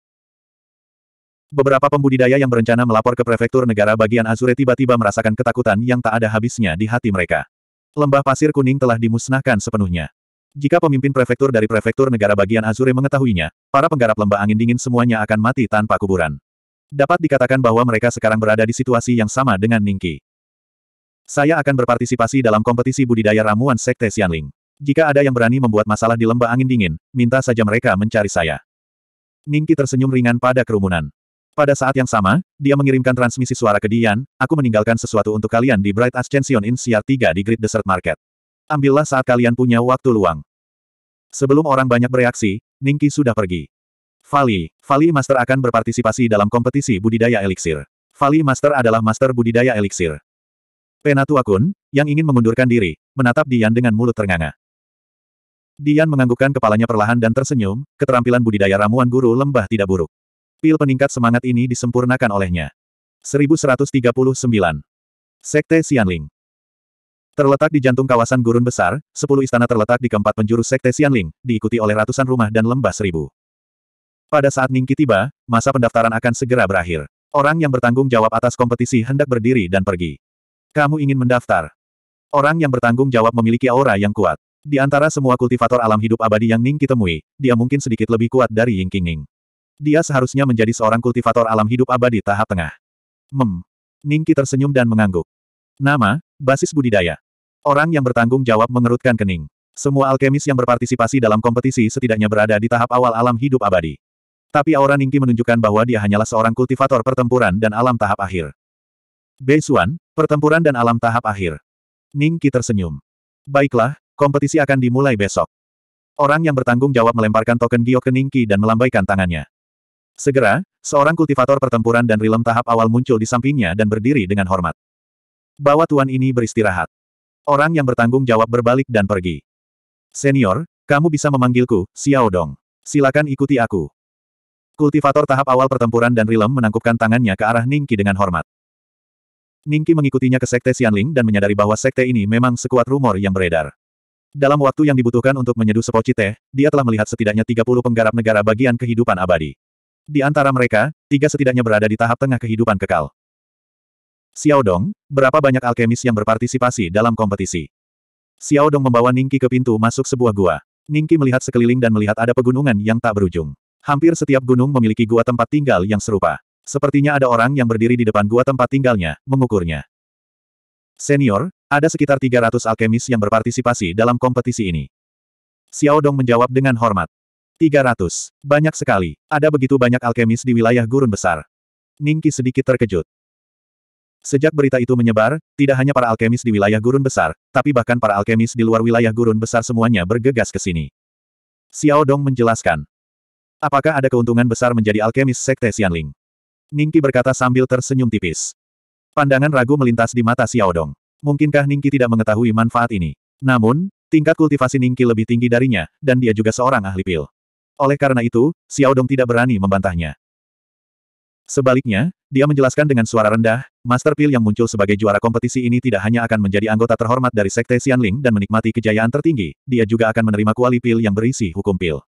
Beberapa pembudidaya yang berencana melapor ke prefektur negara bagian Azure tiba-tiba merasakan ketakutan yang tak ada habisnya di hati mereka. Lembah pasir kuning telah dimusnahkan sepenuhnya. Jika pemimpin prefektur dari prefektur negara bagian Azure mengetahuinya, para penggarap lembah angin dingin semuanya akan mati tanpa kuburan. Dapat dikatakan bahwa mereka sekarang berada di situasi yang sama dengan Ningki. Saya akan berpartisipasi dalam kompetisi budidaya ramuan Sekte Xianling. Jika ada yang berani membuat masalah di lembah angin dingin, minta saja mereka mencari saya. Ningki tersenyum ringan pada kerumunan. Pada saat yang sama, dia mengirimkan transmisi suara ke Dian, aku meninggalkan sesuatu untuk kalian di Bright Ascension in Sia 3 di Great Desert Market. Ambillah saat kalian punya waktu luang. Sebelum orang banyak bereaksi, Ningki sudah pergi. Vali, Vali Master akan berpartisipasi dalam kompetisi budidaya eliksir. Vali Master adalah Master Budidaya Eliksir. Penatua Kun, yang ingin mengundurkan diri, menatap Dian dengan mulut ternganga. Dian menganggukkan kepalanya perlahan dan tersenyum, keterampilan budidaya ramuan guru lembah tidak buruk. Pil peningkat semangat ini disempurnakan olehnya. 1139. Sekte Xianling Terletak di jantung kawasan gurun besar, 10 istana terletak di keempat penjuru Sekte Xianling, diikuti oleh ratusan rumah dan lembah seribu. Pada saat Ningki tiba, masa pendaftaran akan segera berakhir. Orang yang bertanggung jawab atas kompetisi hendak berdiri dan pergi. Kamu ingin mendaftar? Orang yang bertanggung jawab memiliki aura yang kuat. Di antara semua kultivator alam hidup abadi yang Ning temui, dia mungkin sedikit lebih kuat dari Ying Qingning. Dia seharusnya menjadi seorang kultivator alam hidup abadi tahap tengah. Mem. Ningki tersenyum dan mengangguk. Nama, basis budidaya. Orang yang bertanggung jawab mengerutkan kening. Semua alkemis yang berpartisipasi dalam kompetisi setidaknya berada di tahap awal alam hidup abadi. Tapi aura Ningki menunjukkan bahwa dia hanyalah seorang kultivator pertempuran dan alam tahap akhir. Beisuan, pertempuran dan alam tahap akhir. Ningki tersenyum. Baiklah, Kompetisi akan dimulai besok. Orang yang bertanggung jawab melemparkan token ke Ninki dan melambaikan tangannya. Segera, seorang kultivator pertempuran dan rilem tahap awal muncul di sampingnya dan berdiri dengan hormat. Bawa tuan ini beristirahat. Orang yang bertanggung jawab berbalik dan pergi. Senior, kamu bisa memanggilku, Xiao Dong. Silakan ikuti aku. Kultivator tahap awal pertempuran dan rilem menangkupkan tangannya ke arah Ningki dengan hormat. Ningki mengikutinya ke Sekte Xianling dan menyadari bahwa Sekte ini memang sekuat rumor yang beredar. Dalam waktu yang dibutuhkan untuk menyeduh sepoci teh, dia telah melihat setidaknya 30 penggarap negara bagian kehidupan abadi. Di antara mereka, tiga setidaknya berada di tahap tengah kehidupan kekal. Xiao Dong, berapa banyak alkemis yang berpartisipasi dalam kompetisi? Xiao Dong membawa Ningki ke pintu masuk sebuah gua. Ningki melihat sekeliling dan melihat ada pegunungan yang tak berujung. Hampir setiap gunung memiliki gua tempat tinggal yang serupa. Sepertinya ada orang yang berdiri di depan gua tempat tinggalnya, mengukurnya. Senior, ada sekitar 300 alkemis yang berpartisipasi dalam kompetisi ini. Xiao Dong menjawab dengan hormat. 300. Banyak sekali. Ada begitu banyak alkemis di wilayah gurun besar. Ningki sedikit terkejut. Sejak berita itu menyebar, tidak hanya para alkemis di wilayah gurun besar, tapi bahkan para alkemis di luar wilayah gurun besar semuanya bergegas ke sini. Xiao Dong menjelaskan. Apakah ada keuntungan besar menjadi alkemis Sekte Xianling? Ningki berkata sambil tersenyum tipis. Pandangan ragu melintas di mata Xiao Dong. Mungkinkah Ningki tidak mengetahui manfaat ini? Namun, tingkat kultivasi Ningki lebih tinggi darinya, dan dia juga seorang ahli pil. Oleh karena itu, Xiao Dong tidak berani membantahnya. Sebaliknya, dia menjelaskan dengan suara rendah, Master Pil yang muncul sebagai juara kompetisi ini tidak hanya akan menjadi anggota terhormat dari Sekte Xianling dan menikmati kejayaan tertinggi, dia juga akan menerima kuali pil yang berisi hukum pil.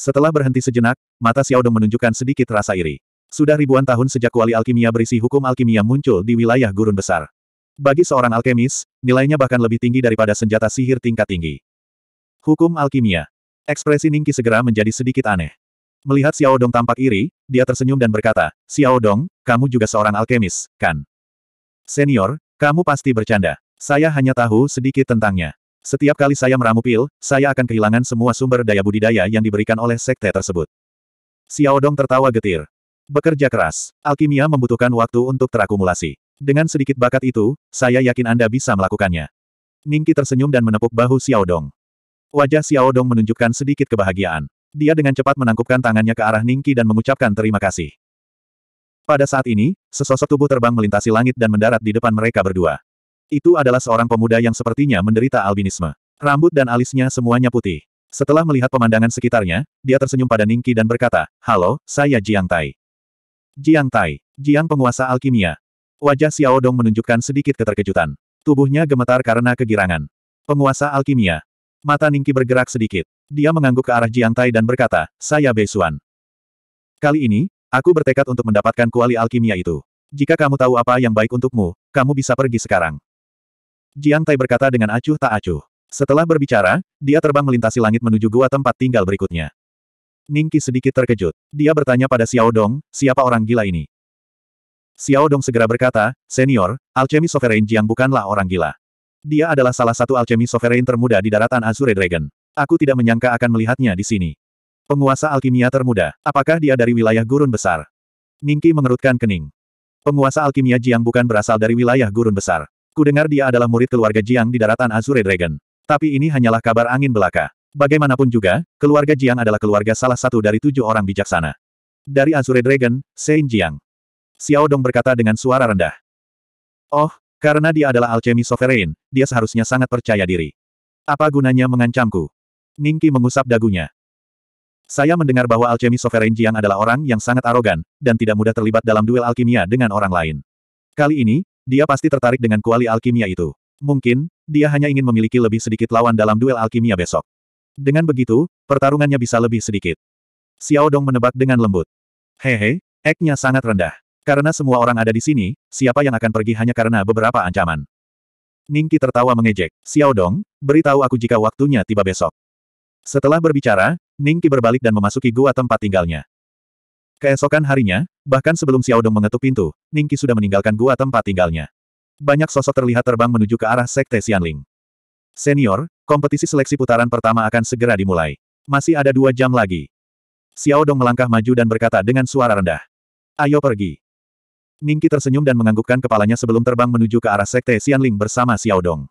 Setelah berhenti sejenak, mata Xiao Dong menunjukkan sedikit rasa iri. Sudah ribuan tahun sejak kuali alkimia berisi hukum alkimia muncul di wilayah gurun besar. Bagi seorang alkemis, nilainya bahkan lebih tinggi daripada senjata sihir tingkat tinggi. Hukum alkimia. Ekspresi Ningki segera menjadi sedikit aneh. Melihat Xiao Dong tampak iri, dia tersenyum dan berkata, Xiao Dong, kamu juga seorang alkemis, kan? Senior, kamu pasti bercanda. Saya hanya tahu sedikit tentangnya. Setiap kali saya meramu pil, saya akan kehilangan semua sumber daya budidaya yang diberikan oleh sekte tersebut. Xiao Dong tertawa getir. Bekerja keras, alkimia membutuhkan waktu untuk terakumulasi. Dengan sedikit bakat itu, saya yakin Anda bisa melakukannya. Ningki tersenyum dan menepuk bahu Xiao Dong. Wajah Xiao Dong menunjukkan sedikit kebahagiaan. Dia dengan cepat menangkupkan tangannya ke arah Ningki dan mengucapkan terima kasih. Pada saat ini, sesosok tubuh terbang melintasi langit dan mendarat di depan mereka berdua. Itu adalah seorang pemuda yang sepertinya menderita albinisme. Rambut dan alisnya semuanya putih. Setelah melihat pemandangan sekitarnya, dia tersenyum pada Ningki dan berkata, Halo, saya Jiang Tai. Jiang Tai, Jiang penguasa alkimia, Wajah Xiao Dong menunjukkan sedikit keterkejutan. Tubuhnya gemetar karena kegirangan. Penguasa alkimia. Mata Ningki bergerak sedikit. Dia mengangguk ke arah Jiang Tai dan berkata, saya Beisuan. Kali ini, aku bertekad untuk mendapatkan kuali alkimia itu. Jika kamu tahu apa yang baik untukmu, kamu bisa pergi sekarang. Jiang Tai berkata dengan acuh tak acuh. Setelah berbicara, dia terbang melintasi langit menuju gua tempat tinggal berikutnya. Ningki sedikit terkejut. Dia bertanya pada Xiao Dong, siapa orang gila ini? Xiao Dong segera berkata, Senior, alchemy sovereign Jiang bukanlah orang gila. Dia adalah salah satu alchemy sovereign termuda di daratan Azure Dragon. Aku tidak menyangka akan melihatnya di sini. Penguasa alkimia termuda, apakah dia dari wilayah gurun besar? Ningki mengerutkan kening. Penguasa alkimia Jiang bukan berasal dari wilayah gurun besar. Kudengar dia adalah murid keluarga Jiang di daratan Azure Dragon. Tapi ini hanyalah kabar angin belaka. Bagaimanapun juga, keluarga Jiang adalah keluarga salah satu dari tujuh orang bijaksana. Dari Azure Dragon, Sein Jiang. Xiao Dong berkata dengan suara rendah. Oh, karena dia adalah alchemy sovereign, dia seharusnya sangat percaya diri. Apa gunanya mengancamku? Ningki mengusap dagunya. Saya mendengar bahwa alchemy sovereign Jiang adalah orang yang sangat arogan, dan tidak mudah terlibat dalam duel alkimia dengan orang lain. Kali ini, dia pasti tertarik dengan kuali alkimia itu. Mungkin, dia hanya ingin memiliki lebih sedikit lawan dalam duel alkimia besok. Dengan begitu, pertarungannya bisa lebih sedikit. Xiao Dong menebak dengan lembut. Hehe, eknya sangat rendah. Karena semua orang ada di sini, siapa yang akan pergi hanya karena beberapa ancaman? Ningki tertawa mengejek. Xiao Dong, beritahu aku jika waktunya tiba besok. Setelah berbicara, Ningki berbalik dan memasuki gua tempat tinggalnya. Keesokan harinya, bahkan sebelum Xiao Dong mengetuk pintu, Ningki sudah meninggalkan gua tempat tinggalnya. Banyak sosok terlihat terbang menuju ke arah Sekte Xianling. Senior, kompetisi seleksi putaran pertama akan segera dimulai. Masih ada dua jam lagi. Xiao Dong melangkah maju dan berkata dengan suara rendah. Ayo pergi. Ningki tersenyum dan menganggukkan kepalanya sebelum terbang menuju ke arah Sekte Xianling bersama Xiao Dong.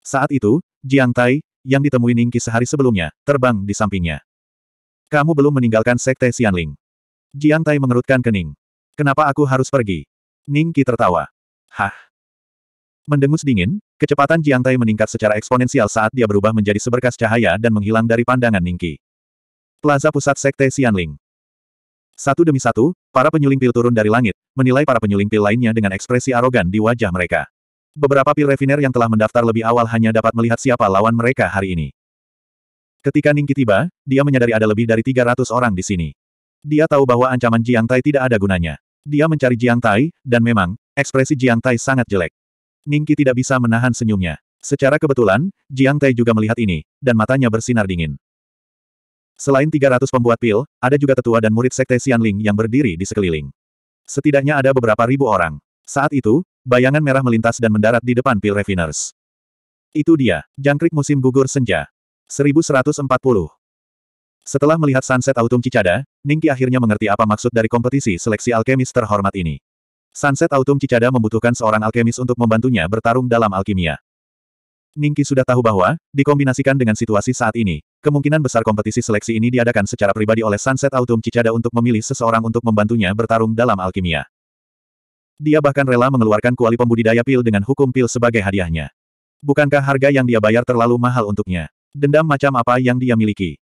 Saat itu, Jiang Tai, yang ditemui Ningki sehari sebelumnya, terbang di sampingnya. Kamu belum meninggalkan Sekte Xianling. Jiang Tai mengerutkan kening. Kenapa aku harus pergi? Ningki tertawa. Hah. Mendengus dingin, kecepatan Jiang Tai meningkat secara eksponensial saat dia berubah menjadi seberkas cahaya dan menghilang dari pandangan Ningki. Plaza pusat Sekte Xianling. Satu demi satu, para penyuling pil turun dari langit, menilai para penyuling pil lainnya dengan ekspresi arogan di wajah mereka. Beberapa pil refiner yang telah mendaftar lebih awal hanya dapat melihat siapa lawan mereka hari ini. Ketika Ningki tiba, dia menyadari ada lebih dari 300 orang di sini. Dia tahu bahwa ancaman Jiang Tai tidak ada gunanya. Dia mencari Jiang Tai, dan memang, ekspresi Jiang Tai sangat jelek. Ningki tidak bisa menahan senyumnya. Secara kebetulan, Jiang Tai juga melihat ini, dan matanya bersinar dingin. Selain 300 pembuat pil, ada juga tetua dan murid sekte Xianling yang berdiri di sekeliling. Setidaknya ada beberapa ribu orang. Saat itu, bayangan merah melintas dan mendarat di depan pil refiners. Itu dia, jangkrik musim gugur senja. 1140. Setelah melihat sunset autumn Cicada, Ningki akhirnya mengerti apa maksud dari kompetisi seleksi alkemis terhormat ini. Sunset autumn Cicada membutuhkan seorang alkemis untuk membantunya bertarung dalam alkimia. Ningki sudah tahu bahwa, dikombinasikan dengan situasi saat ini, Kemungkinan besar kompetisi seleksi ini diadakan secara pribadi oleh Sunset Autumn Cicada untuk memilih seseorang untuk membantunya bertarung dalam alkimia. Dia bahkan rela mengeluarkan kuali pembudidaya pil dengan hukum pil sebagai hadiahnya. Bukankah harga yang dia bayar terlalu mahal untuknya? Dendam macam apa yang dia miliki?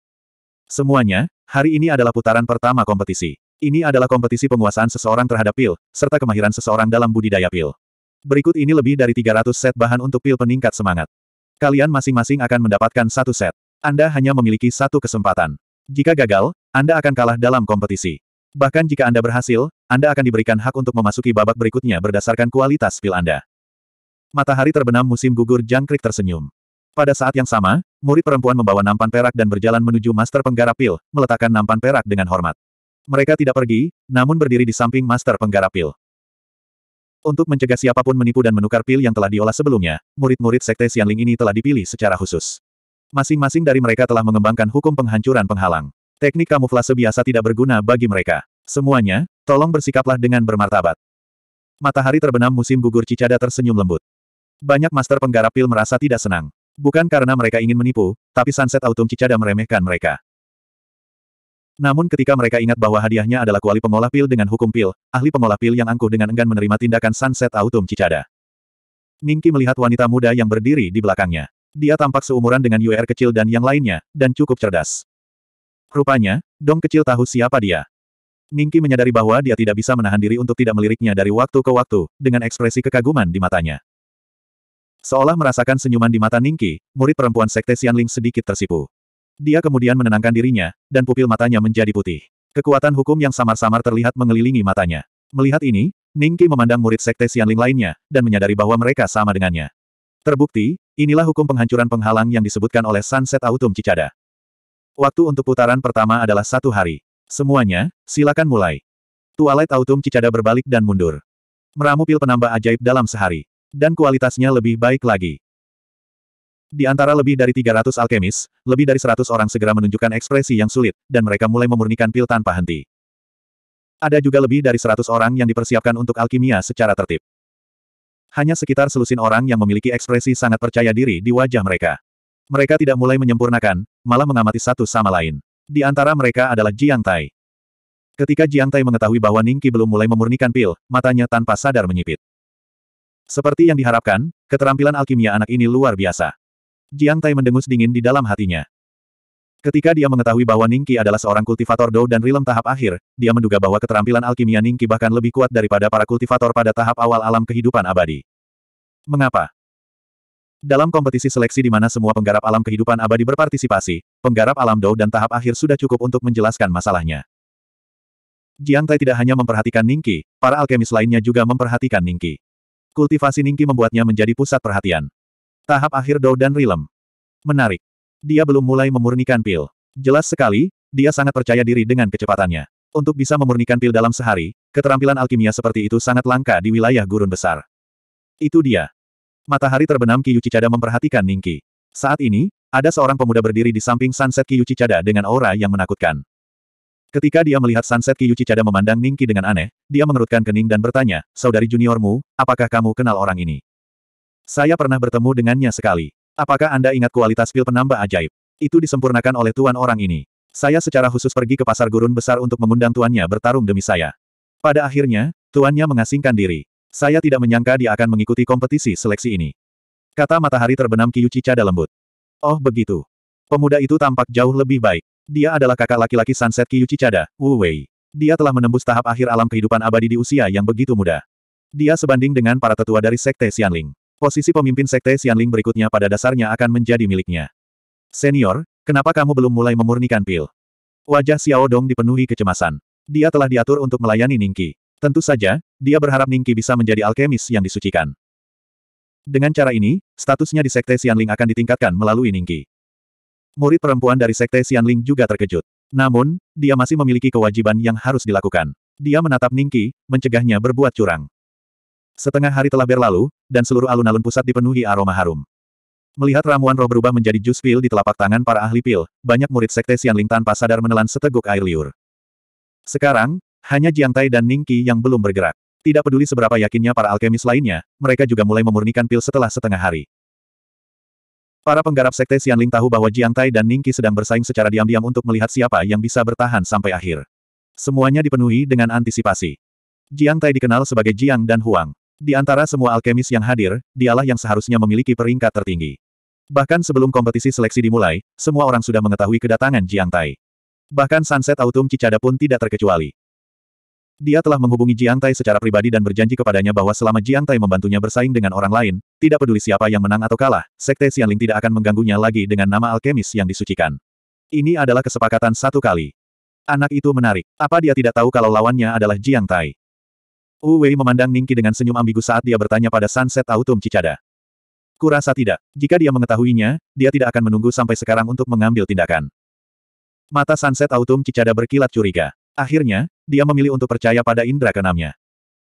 Semuanya, hari ini adalah putaran pertama kompetisi. Ini adalah kompetisi penguasaan seseorang terhadap pil, serta kemahiran seseorang dalam budidaya pil. Berikut ini lebih dari 300 set bahan untuk pil peningkat semangat. Kalian masing-masing akan mendapatkan satu set. Anda hanya memiliki satu kesempatan. Jika gagal, Anda akan kalah dalam kompetisi. Bahkan jika Anda berhasil, Anda akan diberikan hak untuk memasuki babak berikutnya berdasarkan kualitas skill Anda. Matahari terbenam musim gugur jangkrik tersenyum. Pada saat yang sama, murid perempuan membawa nampan perak dan berjalan menuju master penggarap pil, meletakkan nampan perak dengan hormat. Mereka tidak pergi, namun berdiri di samping master penggarap pil. Untuk mencegah siapapun menipu dan menukar pil yang telah diolah sebelumnya, murid-murid Sekte Xianling ini telah dipilih secara khusus. Masing-masing dari mereka telah mengembangkan hukum penghancuran penghalang. Teknik kamuflase biasa tidak berguna bagi mereka. Semuanya, tolong bersikaplah dengan bermartabat. Matahari terbenam musim gugur cicada tersenyum lembut. Banyak master penggarap pil merasa tidak senang. Bukan karena mereka ingin menipu, tapi sunset autumn cicada meremehkan mereka. Namun ketika mereka ingat bahwa hadiahnya adalah kuali pengolah pil dengan hukum pil, ahli pengolah pil yang angkuh dengan enggan menerima tindakan sunset autumn cicada. Ningki melihat wanita muda yang berdiri di belakangnya. Dia tampak seumuran dengan UR kecil dan yang lainnya, dan cukup cerdas. Rupanya, Dong kecil tahu siapa dia. Ningki menyadari bahwa dia tidak bisa menahan diri untuk tidak meliriknya dari waktu ke waktu, dengan ekspresi kekaguman di matanya. Seolah merasakan senyuman di mata Ningki, murid perempuan sekte Xianling sedikit tersipu. Dia kemudian menenangkan dirinya, dan pupil matanya menjadi putih. Kekuatan hukum yang samar-samar terlihat mengelilingi matanya. Melihat ini, Ningki memandang murid sekte Xianling lainnya, dan menyadari bahwa mereka sama dengannya. Terbukti, inilah hukum penghancuran penghalang yang disebutkan oleh Sunset Autumn Cicada. Waktu untuk putaran pertama adalah satu hari. Semuanya, silakan mulai. Twilight Autumn Cicada berbalik dan mundur. Meramu pil penambah ajaib dalam sehari. Dan kualitasnya lebih baik lagi. Di antara lebih dari 300 alkemis, lebih dari 100 orang segera menunjukkan ekspresi yang sulit, dan mereka mulai memurnikan pil tanpa henti. Ada juga lebih dari 100 orang yang dipersiapkan untuk alkimia secara tertib. Hanya sekitar selusin orang yang memiliki ekspresi sangat percaya diri di wajah mereka. Mereka tidak mulai menyempurnakan, malah mengamati satu sama lain. Di antara mereka adalah Jiang Tai. Ketika Jiang Tai mengetahui bahwa Ningki belum mulai memurnikan pil, matanya tanpa sadar menyipit. Seperti yang diharapkan, keterampilan alkimia anak ini luar biasa. Jiang Tai mendengus dingin di dalam hatinya. Ketika dia mengetahui bahwa Ningqi adalah seorang kultivator Dou dan Rilem tahap akhir, dia menduga bahwa keterampilan alkimia Ningqi bahkan lebih kuat daripada para kultivator pada tahap awal alam kehidupan abadi. Mengapa? Dalam kompetisi seleksi di mana semua penggarap alam kehidupan abadi berpartisipasi, penggarap alam Dou dan tahap akhir sudah cukup untuk menjelaskan masalahnya. Jiang Tai tidak hanya memperhatikan Ningqi, para alkemis lainnya juga memperhatikan Ningqi. Kultivasi Ningqi membuatnya menjadi pusat perhatian. Tahap akhir Dou dan Rilem. Menarik. Dia belum mulai memurnikan pil. Jelas sekali, dia sangat percaya diri dengan kecepatannya. Untuk bisa memurnikan pil dalam sehari, keterampilan alkimia seperti itu sangat langka di wilayah gurun besar. Itu dia. Matahari terbenam Kiyu memperhatikan Ningki. Saat ini, ada seorang pemuda berdiri di samping sunset Kiyu dengan aura yang menakutkan. Ketika dia melihat sunset Kiyu memandang Ningki dengan aneh, dia mengerutkan kening dan bertanya, Saudari juniormu, apakah kamu kenal orang ini? Saya pernah bertemu dengannya sekali. Apakah Anda ingat kualitas pil penambah ajaib? Itu disempurnakan oleh tuan orang ini. Saya secara khusus pergi ke pasar gurun besar untuk mengundang tuannya bertarung demi saya. Pada akhirnya, tuannya mengasingkan diri. Saya tidak menyangka dia akan mengikuti kompetisi seleksi ini. Kata matahari terbenam Kiyu Cica lembut. Oh begitu. Pemuda itu tampak jauh lebih baik. Dia adalah kakak laki-laki Sunset Kiyu Cicada, Wu Wei. Dia telah menembus tahap akhir alam kehidupan abadi di usia yang begitu muda. Dia sebanding dengan para tetua dari Sekte Xianling. Posisi pemimpin Sekte Xianling berikutnya pada dasarnya akan menjadi miliknya. Senior, kenapa kamu belum mulai memurnikan pil? Wajah Xiao Dong dipenuhi kecemasan. Dia telah diatur untuk melayani Ningki. Tentu saja, dia berharap Ningki bisa menjadi alkemis yang disucikan. Dengan cara ini, statusnya di Sekte Xianling akan ditingkatkan melalui Ningki. Murid perempuan dari Sekte Xianling juga terkejut. Namun, dia masih memiliki kewajiban yang harus dilakukan. Dia menatap Ningki, mencegahnya berbuat curang. Setengah hari telah berlalu, dan seluruh alun-alun pusat dipenuhi aroma harum. Melihat ramuan roh berubah menjadi jus pil di telapak tangan para ahli pil, banyak murid sekte Xianling tanpa sadar menelan seteguk air liur. Sekarang, hanya Jiang Tai dan Ning Qi yang belum bergerak. Tidak peduli seberapa yakinnya para alkemis lainnya, mereka juga mulai memurnikan pil setelah setengah hari. Para penggarap sekte Xianling tahu bahwa Jiang Tai dan Ning Qi sedang bersaing secara diam-diam untuk melihat siapa yang bisa bertahan sampai akhir. Semuanya dipenuhi dengan antisipasi. Jiang Tai dikenal sebagai Jiang dan Huang. Di antara semua alkemis yang hadir, dialah yang seharusnya memiliki peringkat tertinggi. Bahkan sebelum kompetisi seleksi dimulai, semua orang sudah mengetahui kedatangan Jiang Tai. Bahkan Sunset Autumn Cicada pun tidak terkecuali. Dia telah menghubungi Jiang Tai secara pribadi dan berjanji kepadanya bahwa selama Jiang Tai membantunya bersaing dengan orang lain, tidak peduli siapa yang menang atau kalah, Sekte Xianling tidak akan mengganggunya lagi dengan nama alkemis yang disucikan. Ini adalah kesepakatan satu kali. Anak itu menarik. Apa dia tidak tahu kalau lawannya adalah Jiang Tai? Wu Wei memandang Ningqi dengan senyum ambigu saat dia bertanya pada Sunset Autumn Cicada. Kurasa tidak. Jika dia mengetahuinya, dia tidak akan menunggu sampai sekarang untuk mengambil tindakan. Mata Sunset Autumn Cicada berkilat curiga. Akhirnya, dia memilih untuk percaya pada indra keenamnya.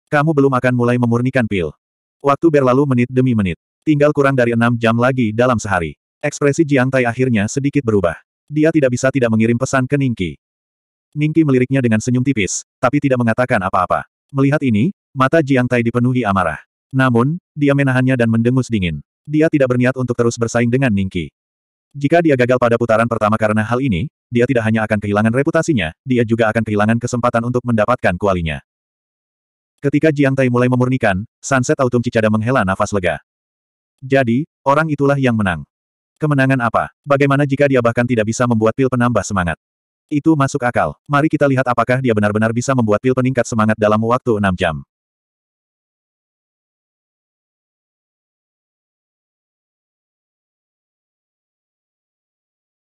Kamu belum akan mulai memurnikan pil. Waktu berlalu menit demi menit. Tinggal kurang dari enam jam lagi dalam sehari. Ekspresi Jiang Tai akhirnya sedikit berubah. Dia tidak bisa tidak mengirim pesan ke Ningqi. Ningqi meliriknya dengan senyum tipis, tapi tidak mengatakan apa-apa. Melihat ini, mata Jiang Tai dipenuhi amarah. Namun, dia menahannya dan mendengus dingin. Dia tidak berniat untuk terus bersaing dengan Ningki. Jika dia gagal pada putaran pertama karena hal ini, dia tidak hanya akan kehilangan reputasinya, dia juga akan kehilangan kesempatan untuk mendapatkan kualinya. Ketika Jiang Tai mulai memurnikan, sunset autumn cicada menghela nafas lega. Jadi, orang itulah yang menang. Kemenangan apa? Bagaimana jika dia bahkan tidak bisa membuat pil penambah semangat? Itu masuk akal. Mari kita lihat apakah dia benar-benar bisa membuat pil peningkat semangat dalam waktu 6 jam.